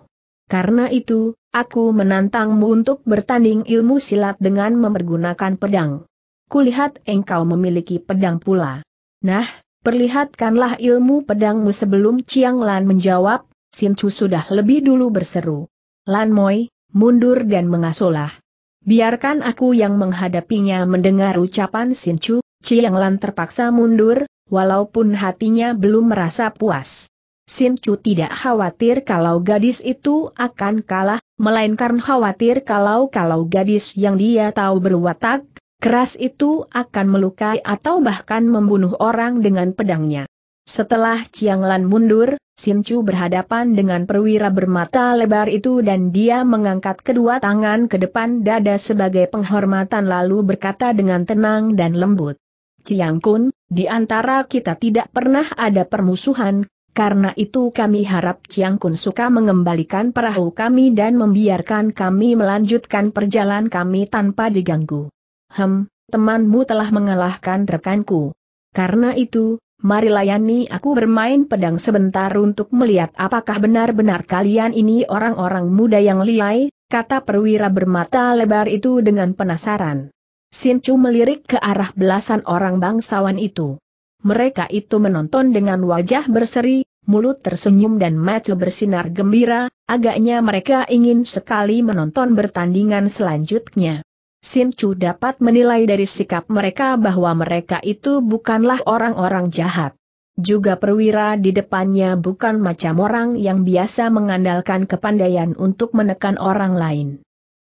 Karena itu, aku menantangmu untuk bertanding ilmu silat dengan memergunakan pedang kulihat engkau memiliki pedang pula. Nah, perlihatkanlah ilmu pedangmu sebelum Chiang Lan menjawab, Sin Chu sudah lebih dulu berseru. Lan Moi, mundur dan mengasuhlah. Biarkan aku yang menghadapinya mendengar ucapan Sin Chu, Chiang Lan terpaksa mundur, walaupun hatinya belum merasa puas. Sin Chu tidak khawatir kalau gadis itu akan kalah, melainkan khawatir kalau-kalau gadis yang dia tahu berwatak, Keras itu akan melukai atau bahkan membunuh orang dengan pedangnya. Setelah Chiang Lan mundur, Sin Chu berhadapan dengan perwira bermata lebar itu dan dia mengangkat kedua tangan ke depan dada sebagai penghormatan lalu berkata dengan tenang dan lembut. Chiang Kun, di antara kita tidak pernah ada permusuhan, karena itu kami harap Chiang Kun suka mengembalikan perahu kami dan membiarkan kami melanjutkan perjalanan kami tanpa diganggu. Hem, temanmu telah mengalahkan rekanku. Karena itu, mari layani aku bermain pedang sebentar untuk melihat apakah benar-benar kalian ini orang-orang muda yang liai, kata perwira bermata lebar itu dengan penasaran. Sincu melirik ke arah belasan orang bangsawan itu. Mereka itu menonton dengan wajah berseri, mulut tersenyum dan mata bersinar gembira, agaknya mereka ingin sekali menonton pertandingan selanjutnya. Sin Chu dapat menilai dari sikap mereka bahwa mereka itu bukanlah orang-orang jahat. Juga perwira di depannya bukan macam orang yang biasa mengandalkan kepandaian untuk menekan orang lain.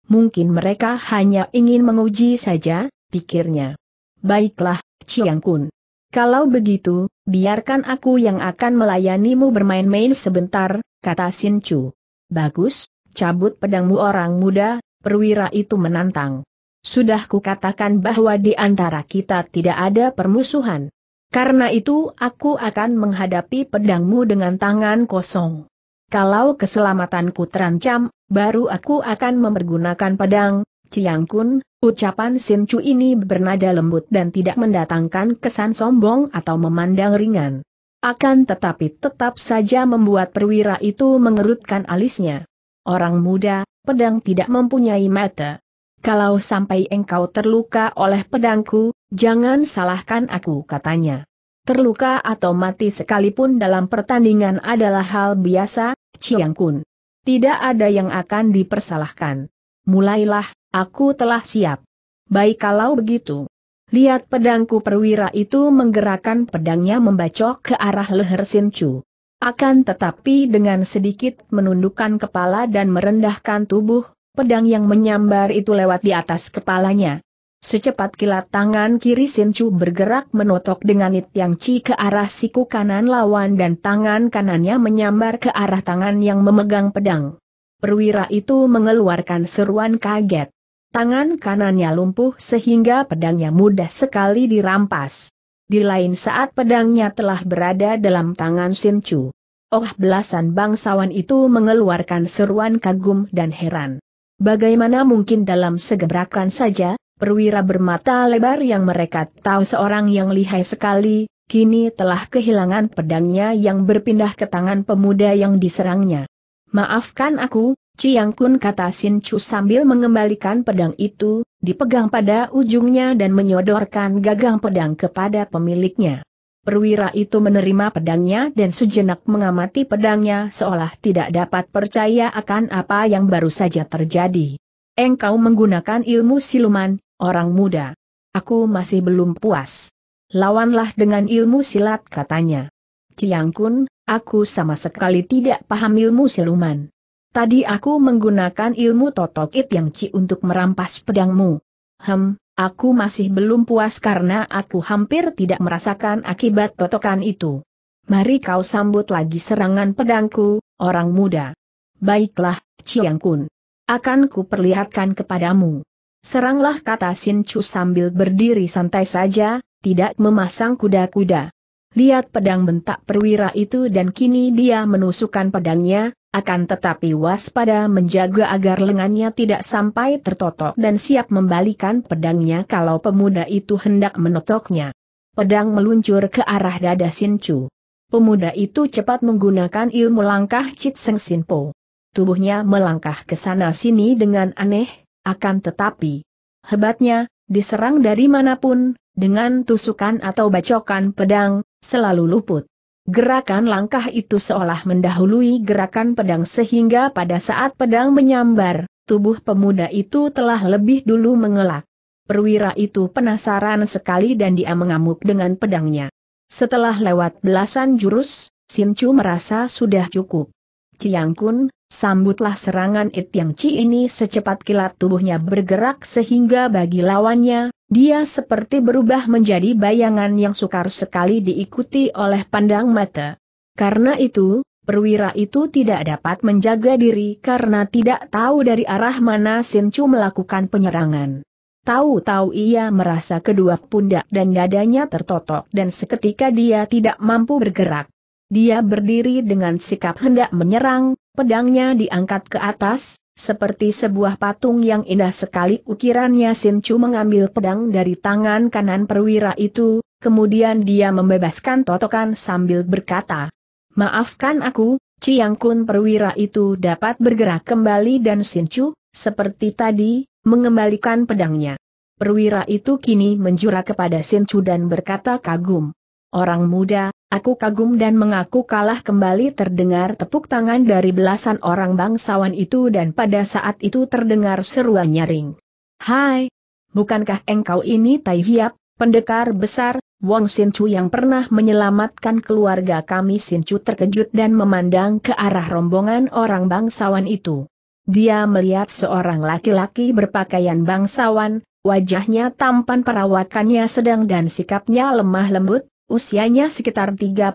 Mungkin mereka hanya ingin menguji saja, pikirnya. Baiklah, Chiang Kun. Kalau begitu, biarkan aku yang akan melayanimu bermain-main sebentar, kata Sin Chu. Bagus, cabut pedangmu orang muda, perwira itu menantang. Sudah kukatakan bahwa di antara kita tidak ada permusuhan. Karena itu aku akan menghadapi pedangmu dengan tangan kosong. Kalau keselamatanku terancam, baru aku akan mempergunakan pedang, Ciang Kun, ucapan Sin Chu ini bernada lembut dan tidak mendatangkan kesan sombong atau memandang ringan. Akan tetapi tetap saja membuat perwira itu mengerutkan alisnya. Orang muda, pedang tidak mempunyai mata kalau sampai engkau terluka oleh pedangku, jangan salahkan aku katanya. Terluka atau mati sekalipun dalam pertandingan adalah hal biasa, Chiang Kun. Tidak ada yang akan dipersalahkan. Mulailah, aku telah siap. Baik kalau begitu. Lihat pedangku perwira itu menggerakkan pedangnya membacok ke arah leher Sinchu. Akan tetapi dengan sedikit menundukkan kepala dan merendahkan tubuh, Pedang yang menyambar itu lewat di atas kepalanya. Secepat kilat tangan kiri Chu bergerak menotok dengan It Yang Chi ke arah siku kanan lawan dan tangan kanannya menyambar ke arah tangan yang memegang pedang. Perwira itu mengeluarkan seruan kaget. Tangan kanannya lumpuh sehingga pedangnya mudah sekali dirampas. Di lain saat pedangnya telah berada dalam tangan Chu. Oh belasan bangsawan itu mengeluarkan seruan kagum dan heran. Bagaimana mungkin dalam segebrakan saja, perwira bermata lebar yang mereka tahu seorang yang lihai sekali, kini telah kehilangan pedangnya yang berpindah ke tangan pemuda yang diserangnya. Maafkan aku, Ciang Kun kata Sin Chu sambil mengembalikan pedang itu, dipegang pada ujungnya dan menyodorkan gagang pedang kepada pemiliknya. Perwira itu menerima pedangnya dan sejenak mengamati pedangnya seolah tidak dapat percaya akan apa yang baru saja terjadi. Engkau menggunakan ilmu siluman, orang muda. Aku masih belum puas. Lawanlah dengan ilmu silat katanya. Ciang Kun, aku sama sekali tidak paham ilmu siluman. Tadi aku menggunakan ilmu totokit yang ci untuk merampas pedangmu. Hem, Aku masih belum puas karena aku hampir tidak merasakan akibat totokan itu. Mari kau sambut lagi serangan pedangku, orang muda. Baiklah, Chiang Kun. Akan ku perlihatkan kepadamu. Seranglah kata Sin Chu sambil berdiri santai saja, tidak memasang kuda-kuda. Lihat pedang bentak perwira itu dan kini dia menusukkan pedangnya, akan tetapi waspada menjaga agar lengannya tidak sampai tertotok dan siap membalikan pedangnya kalau pemuda itu hendak menotoknya. Pedang meluncur ke arah dada Sinchu. Pemuda itu cepat menggunakan ilmu langkah Chit Seng Sinpo. Tubuhnya melangkah ke sana sini dengan aneh, akan tetapi hebatnya, diserang dari manapun, dengan tusukan atau bacokan pedang, selalu luput. Gerakan langkah itu seolah mendahului gerakan pedang sehingga pada saat pedang menyambar, tubuh pemuda itu telah lebih dulu mengelak. Perwira itu penasaran sekali dan dia mengamuk dengan pedangnya. Setelah lewat belasan jurus, Sin Chu merasa sudah cukup. Ciang Kun, sambutlah serangan It Yang Ci ini secepat kilat tubuhnya bergerak sehingga bagi lawannya, dia seperti berubah menjadi bayangan yang sukar sekali diikuti oleh pandang mata. Karena itu, perwira itu tidak dapat menjaga diri karena tidak tahu dari arah mana Chu melakukan penyerangan. Tahu-tahu ia merasa kedua pundak dan dadanya tertotok dan seketika dia tidak mampu bergerak. Dia berdiri dengan sikap hendak menyerang, pedangnya diangkat ke atas, seperti sebuah patung yang indah sekali ukirannya Chu mengambil pedang dari tangan kanan perwira itu, kemudian dia membebaskan totokan sambil berkata, Maafkan aku, Ciang Kun perwira itu dapat bergerak kembali dan Chu, seperti tadi, mengembalikan pedangnya. Perwira itu kini menjura kepada Chu dan berkata kagum. Orang muda, Aku kagum dan mengaku kalah kembali terdengar tepuk tangan dari belasan orang bangsawan itu dan pada saat itu terdengar seruan nyaring. Hai, bukankah engkau ini Tai Hiap, pendekar besar, Wong Sin Chu yang pernah menyelamatkan keluarga kami Sin Chu terkejut dan memandang ke arah rombongan orang bangsawan itu. Dia melihat seorang laki-laki berpakaian bangsawan, wajahnya tampan perawakannya sedang dan sikapnya lemah lembut, usianya sekitar 35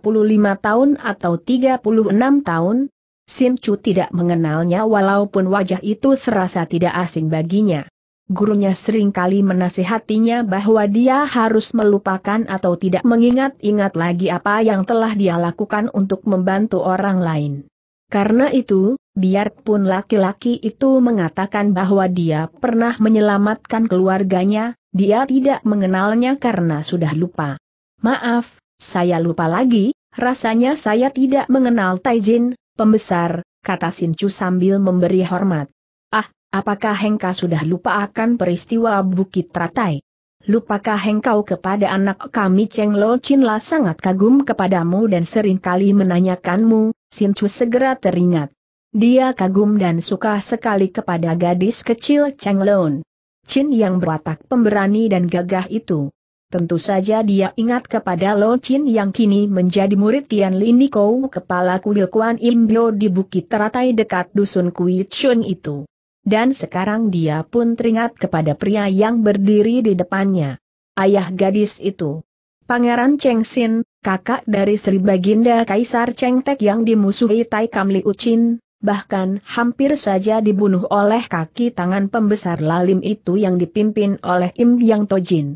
tahun atau 36 tahun, Sin Chu tidak mengenalnya walaupun wajah itu serasa tidak asing baginya. Gurunya seringkali menasihatinya bahwa dia harus melupakan atau tidak mengingat-ingat lagi apa yang telah dia lakukan untuk membantu orang lain. Karena itu, biarpun laki-laki itu mengatakan bahwa dia pernah menyelamatkan keluarganya, dia tidak mengenalnya karena sudah lupa. Maaf, saya lupa lagi, rasanya saya tidak mengenal Taijin, pembesar, kata Chu sambil memberi hormat. Ah, apakah Hengka sudah lupa akan peristiwa Bukit Ratai? Lupakah engkau kepada anak kami Cheng Lo Chin La sangat kagum kepadamu dan seringkali menanyakanmu, Sin Chu segera teringat. Dia kagum dan suka sekali kepada gadis kecil Cheng Lo Chin yang berwatak pemberani dan gagah itu. Tentu saja dia ingat kepada Lo Chin yang kini menjadi murid Tian Lin Nikou kepala kuil Kuan Imbio di Bukit Teratai dekat dusun Kui Chun itu. Dan sekarang dia pun teringat kepada pria yang berdiri di depannya. Ayah gadis itu. Pangeran Cheng Xin, kakak dari Sri Baginda Kaisar Cheng Tek yang dimusuhi Tai Kam Liu Chin, bahkan hampir saja dibunuh oleh kaki tangan pembesar lalim itu yang dipimpin oleh Im Yang Tojin.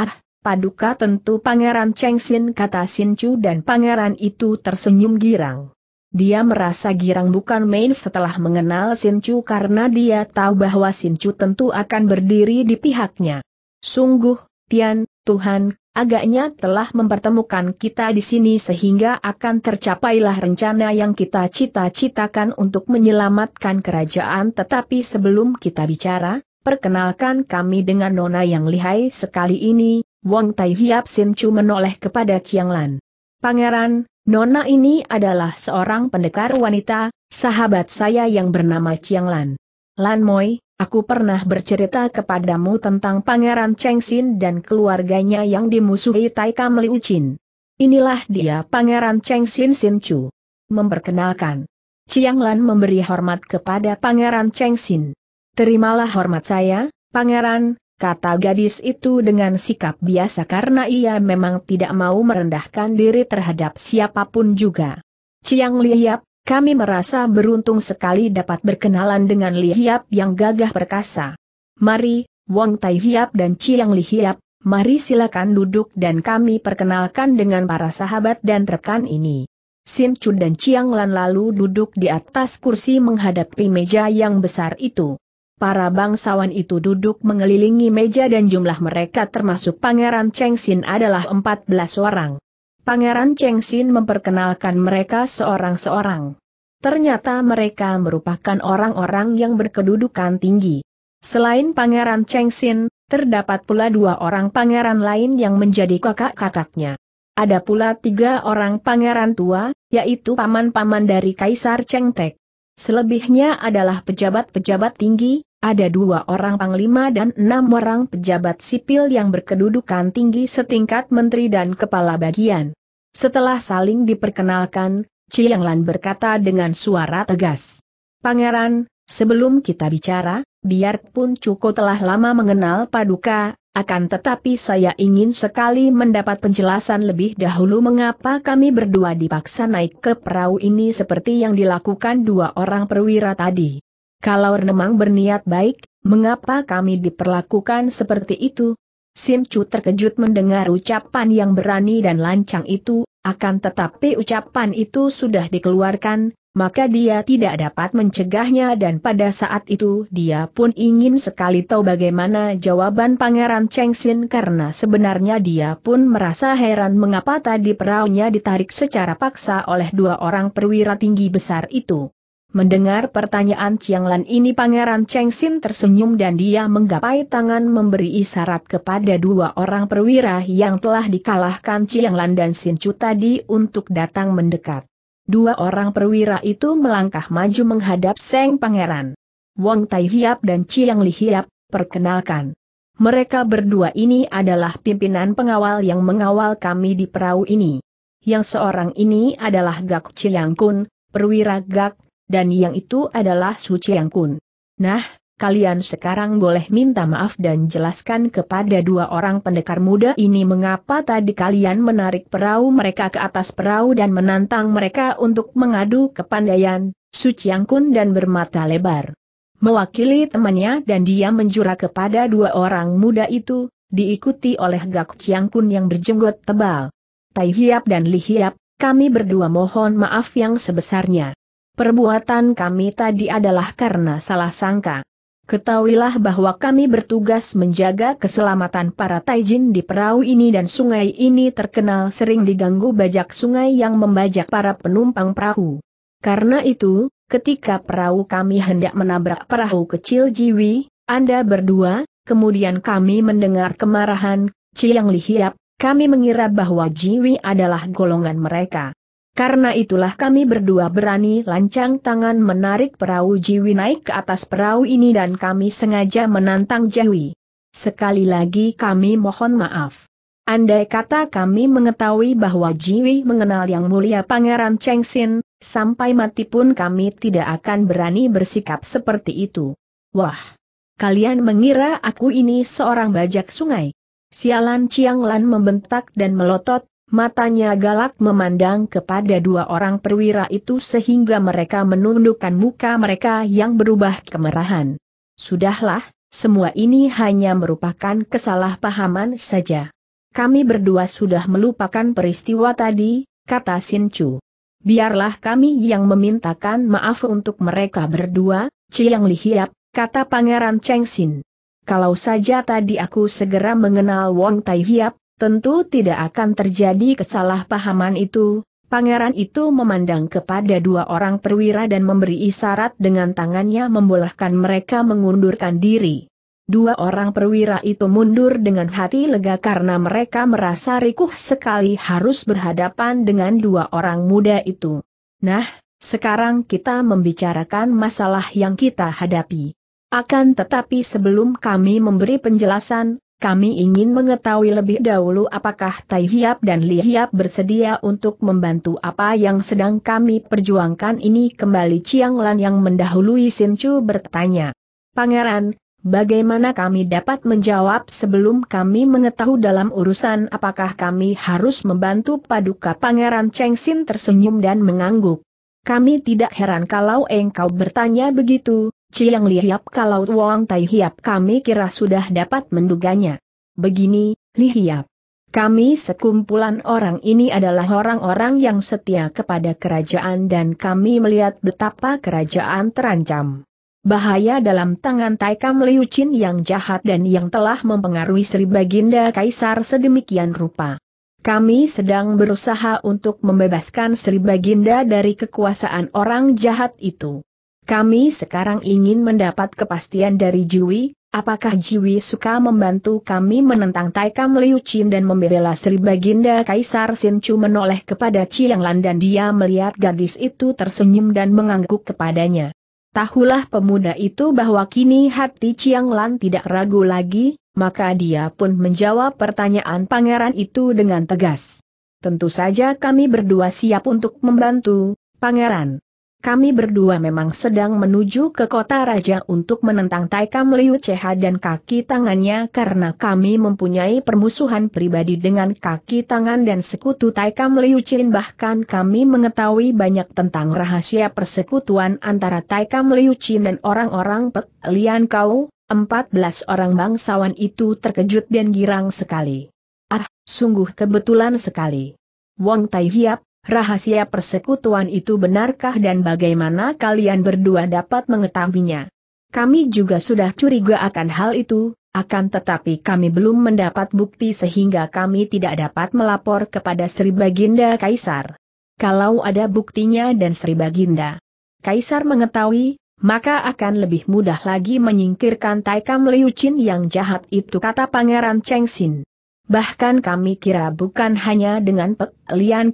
Ah, Paduka tentu Pangeran Cheng Xin kata Xin Chu dan pangeran itu tersenyum girang. Dia merasa girang bukan main setelah mengenal Xin Chu karena dia tahu bahwa Xin Chu tentu akan berdiri di pihaknya. Sungguh, Tian, Tuhan, agaknya telah mempertemukan kita di sini sehingga akan tercapailah rencana yang kita cita-citakan untuk menyelamatkan kerajaan tetapi sebelum kita bicara, perkenalkan kami dengan nona yang lihai sekali ini, Wong Tai Hiap Sin Chu menoleh kepada Chiang Lan. Pangeran, Nona ini adalah seorang pendekar wanita, sahabat saya yang bernama Chiang Lan. Lan Moi, aku pernah bercerita kepadamu tentang Pangeran Cheng Sin dan keluarganya yang dimusuhi Kam Liu Chin. Inilah dia Pangeran Cheng Sin Sin Chu. Memperkenalkan. Chiang Lan memberi hormat kepada Pangeran Cheng Sin. Terimalah hormat saya, Pangeran, kata gadis itu dengan sikap biasa karena ia memang tidak mau merendahkan diri terhadap siapapun juga. Ciang Liap, kami merasa beruntung sekali dapat berkenalan dengan Liap yang gagah perkasa. Mari, Wang Tai dan Ciang Liap, mari silakan duduk dan kami perkenalkan dengan para sahabat dan rekan ini. Sin Chun dan Ciang Lan lalu duduk di atas kursi menghadapi meja yang besar itu. Para bangsawan itu duduk mengelilingi meja dan jumlah mereka termasuk Pangeran Cheng Xin adalah 14 orang. Pangeran Cheng Xin memperkenalkan mereka seorang-seorang. Ternyata mereka merupakan orang-orang yang berkedudukan tinggi. Selain Pangeran Cheng Xin, terdapat pula dua orang pangeran lain yang menjadi kakak-kakaknya. Ada pula tiga orang pangeran tua, yaitu paman-paman dari Kaisar Cheng Chengtek. Selebihnya adalah pejabat-pejabat tinggi, ada dua orang panglima dan enam orang pejabat sipil yang berkedudukan tinggi setingkat menteri dan kepala bagian. Setelah saling diperkenalkan, Chiang Lan berkata dengan suara tegas. Pangeran, sebelum kita bicara, biarpun Cuko telah lama mengenal Paduka, akan tetapi saya ingin sekali mendapat penjelasan lebih dahulu mengapa kami berdua dipaksa naik ke perahu ini seperti yang dilakukan dua orang perwira tadi. Kalau memang berniat baik, mengapa kami diperlakukan seperti itu? Sin Chu terkejut mendengar ucapan yang berani dan lancang itu, akan tetapi ucapan itu sudah dikeluarkan, maka dia tidak dapat mencegahnya dan pada saat itu dia pun ingin sekali tahu bagaimana jawaban Pangeran Cheng Sin karena sebenarnya dia pun merasa heran mengapa tadi perahunya ditarik secara paksa oleh dua orang perwira tinggi besar itu. Mendengar pertanyaan Chiang Lan ini Pangeran Cheng Xin tersenyum dan dia menggapai tangan memberi isyarat kepada dua orang perwira yang telah dikalahkan Chiang Lan dan Sin Chu tadi untuk datang mendekat. Dua orang perwira itu melangkah maju menghadap Seng Pangeran. Wang Tai Hiap dan Chiang Li Hiap, perkenalkan. Mereka berdua ini adalah pimpinan pengawal yang mengawal kami di perahu ini. Yang seorang ini adalah Gak Chiang Kun, perwira Gak dan yang itu adalah Su Chiang Kun. Nah, kalian sekarang boleh minta maaf dan jelaskan kepada dua orang pendekar muda ini mengapa tadi kalian menarik perahu mereka ke atas perahu dan menantang mereka untuk mengadu kepandaian, Su Chiang Kun dan bermata lebar. Mewakili temannya dan dia menjura kepada dua orang muda itu, diikuti oleh Gak Chiang Kun yang berjenggot tebal. Tai Hiap dan Li Hiap, kami berdua mohon maaf yang sebesarnya. Perbuatan kami tadi adalah karena salah sangka. Ketahuilah bahwa kami bertugas menjaga keselamatan para taijin di perahu ini dan sungai ini terkenal sering diganggu bajak sungai yang membajak para penumpang perahu. Karena itu, ketika perahu kami hendak menabrak perahu kecil Jiwi, Anda berdua, kemudian kami mendengar kemarahan, Ciang Lihiap, kami mengira bahwa Jiwi adalah golongan mereka. Karena itulah kami berdua berani lancang tangan menarik perahu Jiwi naik ke atas perahu ini dan kami sengaja menantang Jiwi. Sekali lagi kami mohon maaf. Andai kata kami mengetahui bahwa Jiwi mengenal yang mulia Pangeran Xin, sampai mati pun kami tidak akan berani bersikap seperti itu. Wah! Kalian mengira aku ini seorang bajak sungai? Sialan Chiang Lan membentak dan melotot, Matanya galak memandang kepada dua orang perwira itu sehingga mereka menundukkan muka mereka yang berubah kemerahan. Sudahlah, semua ini hanya merupakan kesalahpahaman saja. Kami berdua sudah melupakan peristiwa tadi, kata Chu. Biarlah kami yang memintakan maaf untuk mereka berdua, Li Lihiap, kata Pangeran Cheng Sin. Kalau saja tadi aku segera mengenal Wong Tai Hiap, Tentu tidak akan terjadi kesalahpahaman itu, pangeran itu memandang kepada dua orang perwira dan memberi isyarat dengan tangannya membolehkan mereka mengundurkan diri. Dua orang perwira itu mundur dengan hati lega karena mereka merasa rikuh sekali harus berhadapan dengan dua orang muda itu. Nah, sekarang kita membicarakan masalah yang kita hadapi. Akan tetapi sebelum kami memberi penjelasan, kami ingin mengetahui lebih dahulu apakah Tai Hiap dan Li Hiap bersedia untuk membantu apa yang sedang kami perjuangkan ini kembali Chiang Lan yang mendahului Sin Chu bertanya. Pangeran, bagaimana kami dapat menjawab sebelum kami mengetahui dalam urusan apakah kami harus membantu paduka Pangeran Cheng Sin tersenyum dan mengangguk. Kami tidak heran kalau engkau bertanya begitu, Ciang Lihiap kalau Wang Tai Hiap kami kira sudah dapat menduganya. Begini, Lihiap. Kami sekumpulan orang ini adalah orang-orang yang setia kepada kerajaan dan kami melihat betapa kerajaan terancam. Bahaya dalam tangan Taikam Liu Chin yang jahat dan yang telah mempengaruhi Sri Baginda Kaisar sedemikian rupa. Kami sedang berusaha untuk membebaskan Sri Baginda dari kekuasaan orang jahat itu. Kami sekarang ingin mendapat kepastian dari Jiwi, apakah Jiwi suka membantu kami menentang Taikam Liu Qin dan membela Sri Baginda Kaisar Chu menoleh kepada Chiang Lan dan dia melihat gadis itu tersenyum dan mengangguk kepadanya. Tahulah pemuda itu bahwa kini hati Chiang Lan tidak ragu lagi, maka dia pun menjawab pertanyaan pangeran itu dengan tegas. Tentu saja kami berdua siap untuk membantu, pangeran kami berdua memang sedang menuju ke kota raja untuk menentang Taikam Liu Cheha dan kaki tangannya karena kami mempunyai permusuhan pribadi dengan kaki tangan dan sekutu Taikam Liu Chin bahkan kami mengetahui banyak tentang rahasia persekutuan antara Taikam Liu Chin dan orang-orang Pek Lian Kau, 14 orang bangsawan itu terkejut dan girang sekali. Ah, sungguh kebetulan sekali. Wong Tai Hiap, Rahasia persekutuan itu benarkah dan bagaimana kalian berdua dapat mengetahuinya? Kami juga sudah curiga akan hal itu, akan tetapi kami belum mendapat bukti sehingga kami tidak dapat melapor kepada Sri Baginda Kaisar. Kalau ada buktinya dan Sri Baginda Kaisar mengetahui, maka akan lebih mudah lagi menyingkirkan Taikam Liu Chin yang jahat itu kata Pangeran Cheng Xin. Bahkan kami kira bukan hanya dengan Pek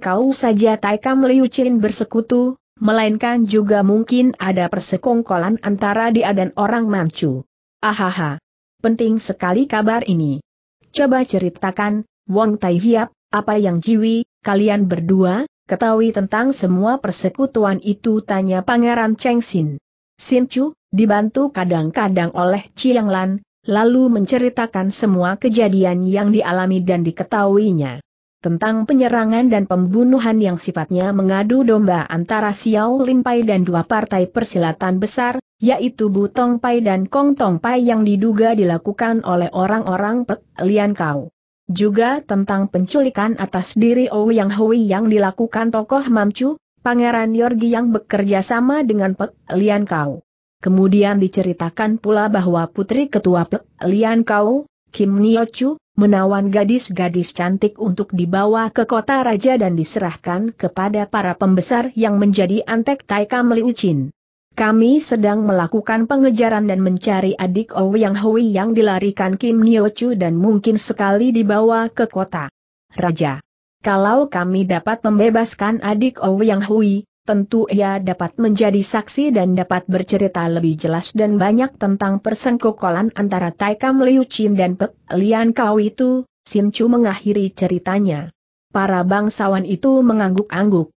Kau saja Taikam Liu Chin bersekutu, melainkan juga mungkin ada persekongkolan antara dia dan orang Manchu. Ahaha. Penting sekali kabar ini. Coba ceritakan, Wang Tai Hiap, apa yang Jiwi, kalian berdua, ketahui tentang semua persekutuan itu tanya Pangeran Cheng Sin. Sin Chu, dibantu kadang-kadang oleh Chiang Lan, lalu menceritakan semua kejadian yang dialami dan diketahuinya. Tentang penyerangan dan pembunuhan yang sifatnya mengadu domba antara Xiao Lin Pai dan dua partai persilatan besar, yaitu Butong Pai dan Kong Tong Pai yang diduga dilakukan oleh orang-orang Pek Lian Kau. Juga tentang penculikan atas diri Ouyang Hui yang dilakukan tokoh Mamcu, Pangeran Yorgi yang bekerja sama dengan Pek Lian Kau. Kemudian diceritakan pula bahwa putri ketua Pek Lian Kau, Kim Niochu, menawan gadis-gadis cantik untuk dibawa ke kota raja dan diserahkan kepada para pembesar yang menjadi antek Taika Meliucin. Kami sedang melakukan pengejaran dan mencari adik Ouyang Hui yang dilarikan Kim Niochu dan mungkin sekali dibawa ke kota. Raja. Kalau kami dapat membebaskan adik Ouyang Hui, tentu ia dapat menjadi saksi dan dapat bercerita lebih jelas dan banyak tentang persengkokolan antara Taikam Liu Chin dan Pek Lian Kau itu, Sim Chu mengakhiri ceritanya. Para bangsawan itu mengangguk-angguk.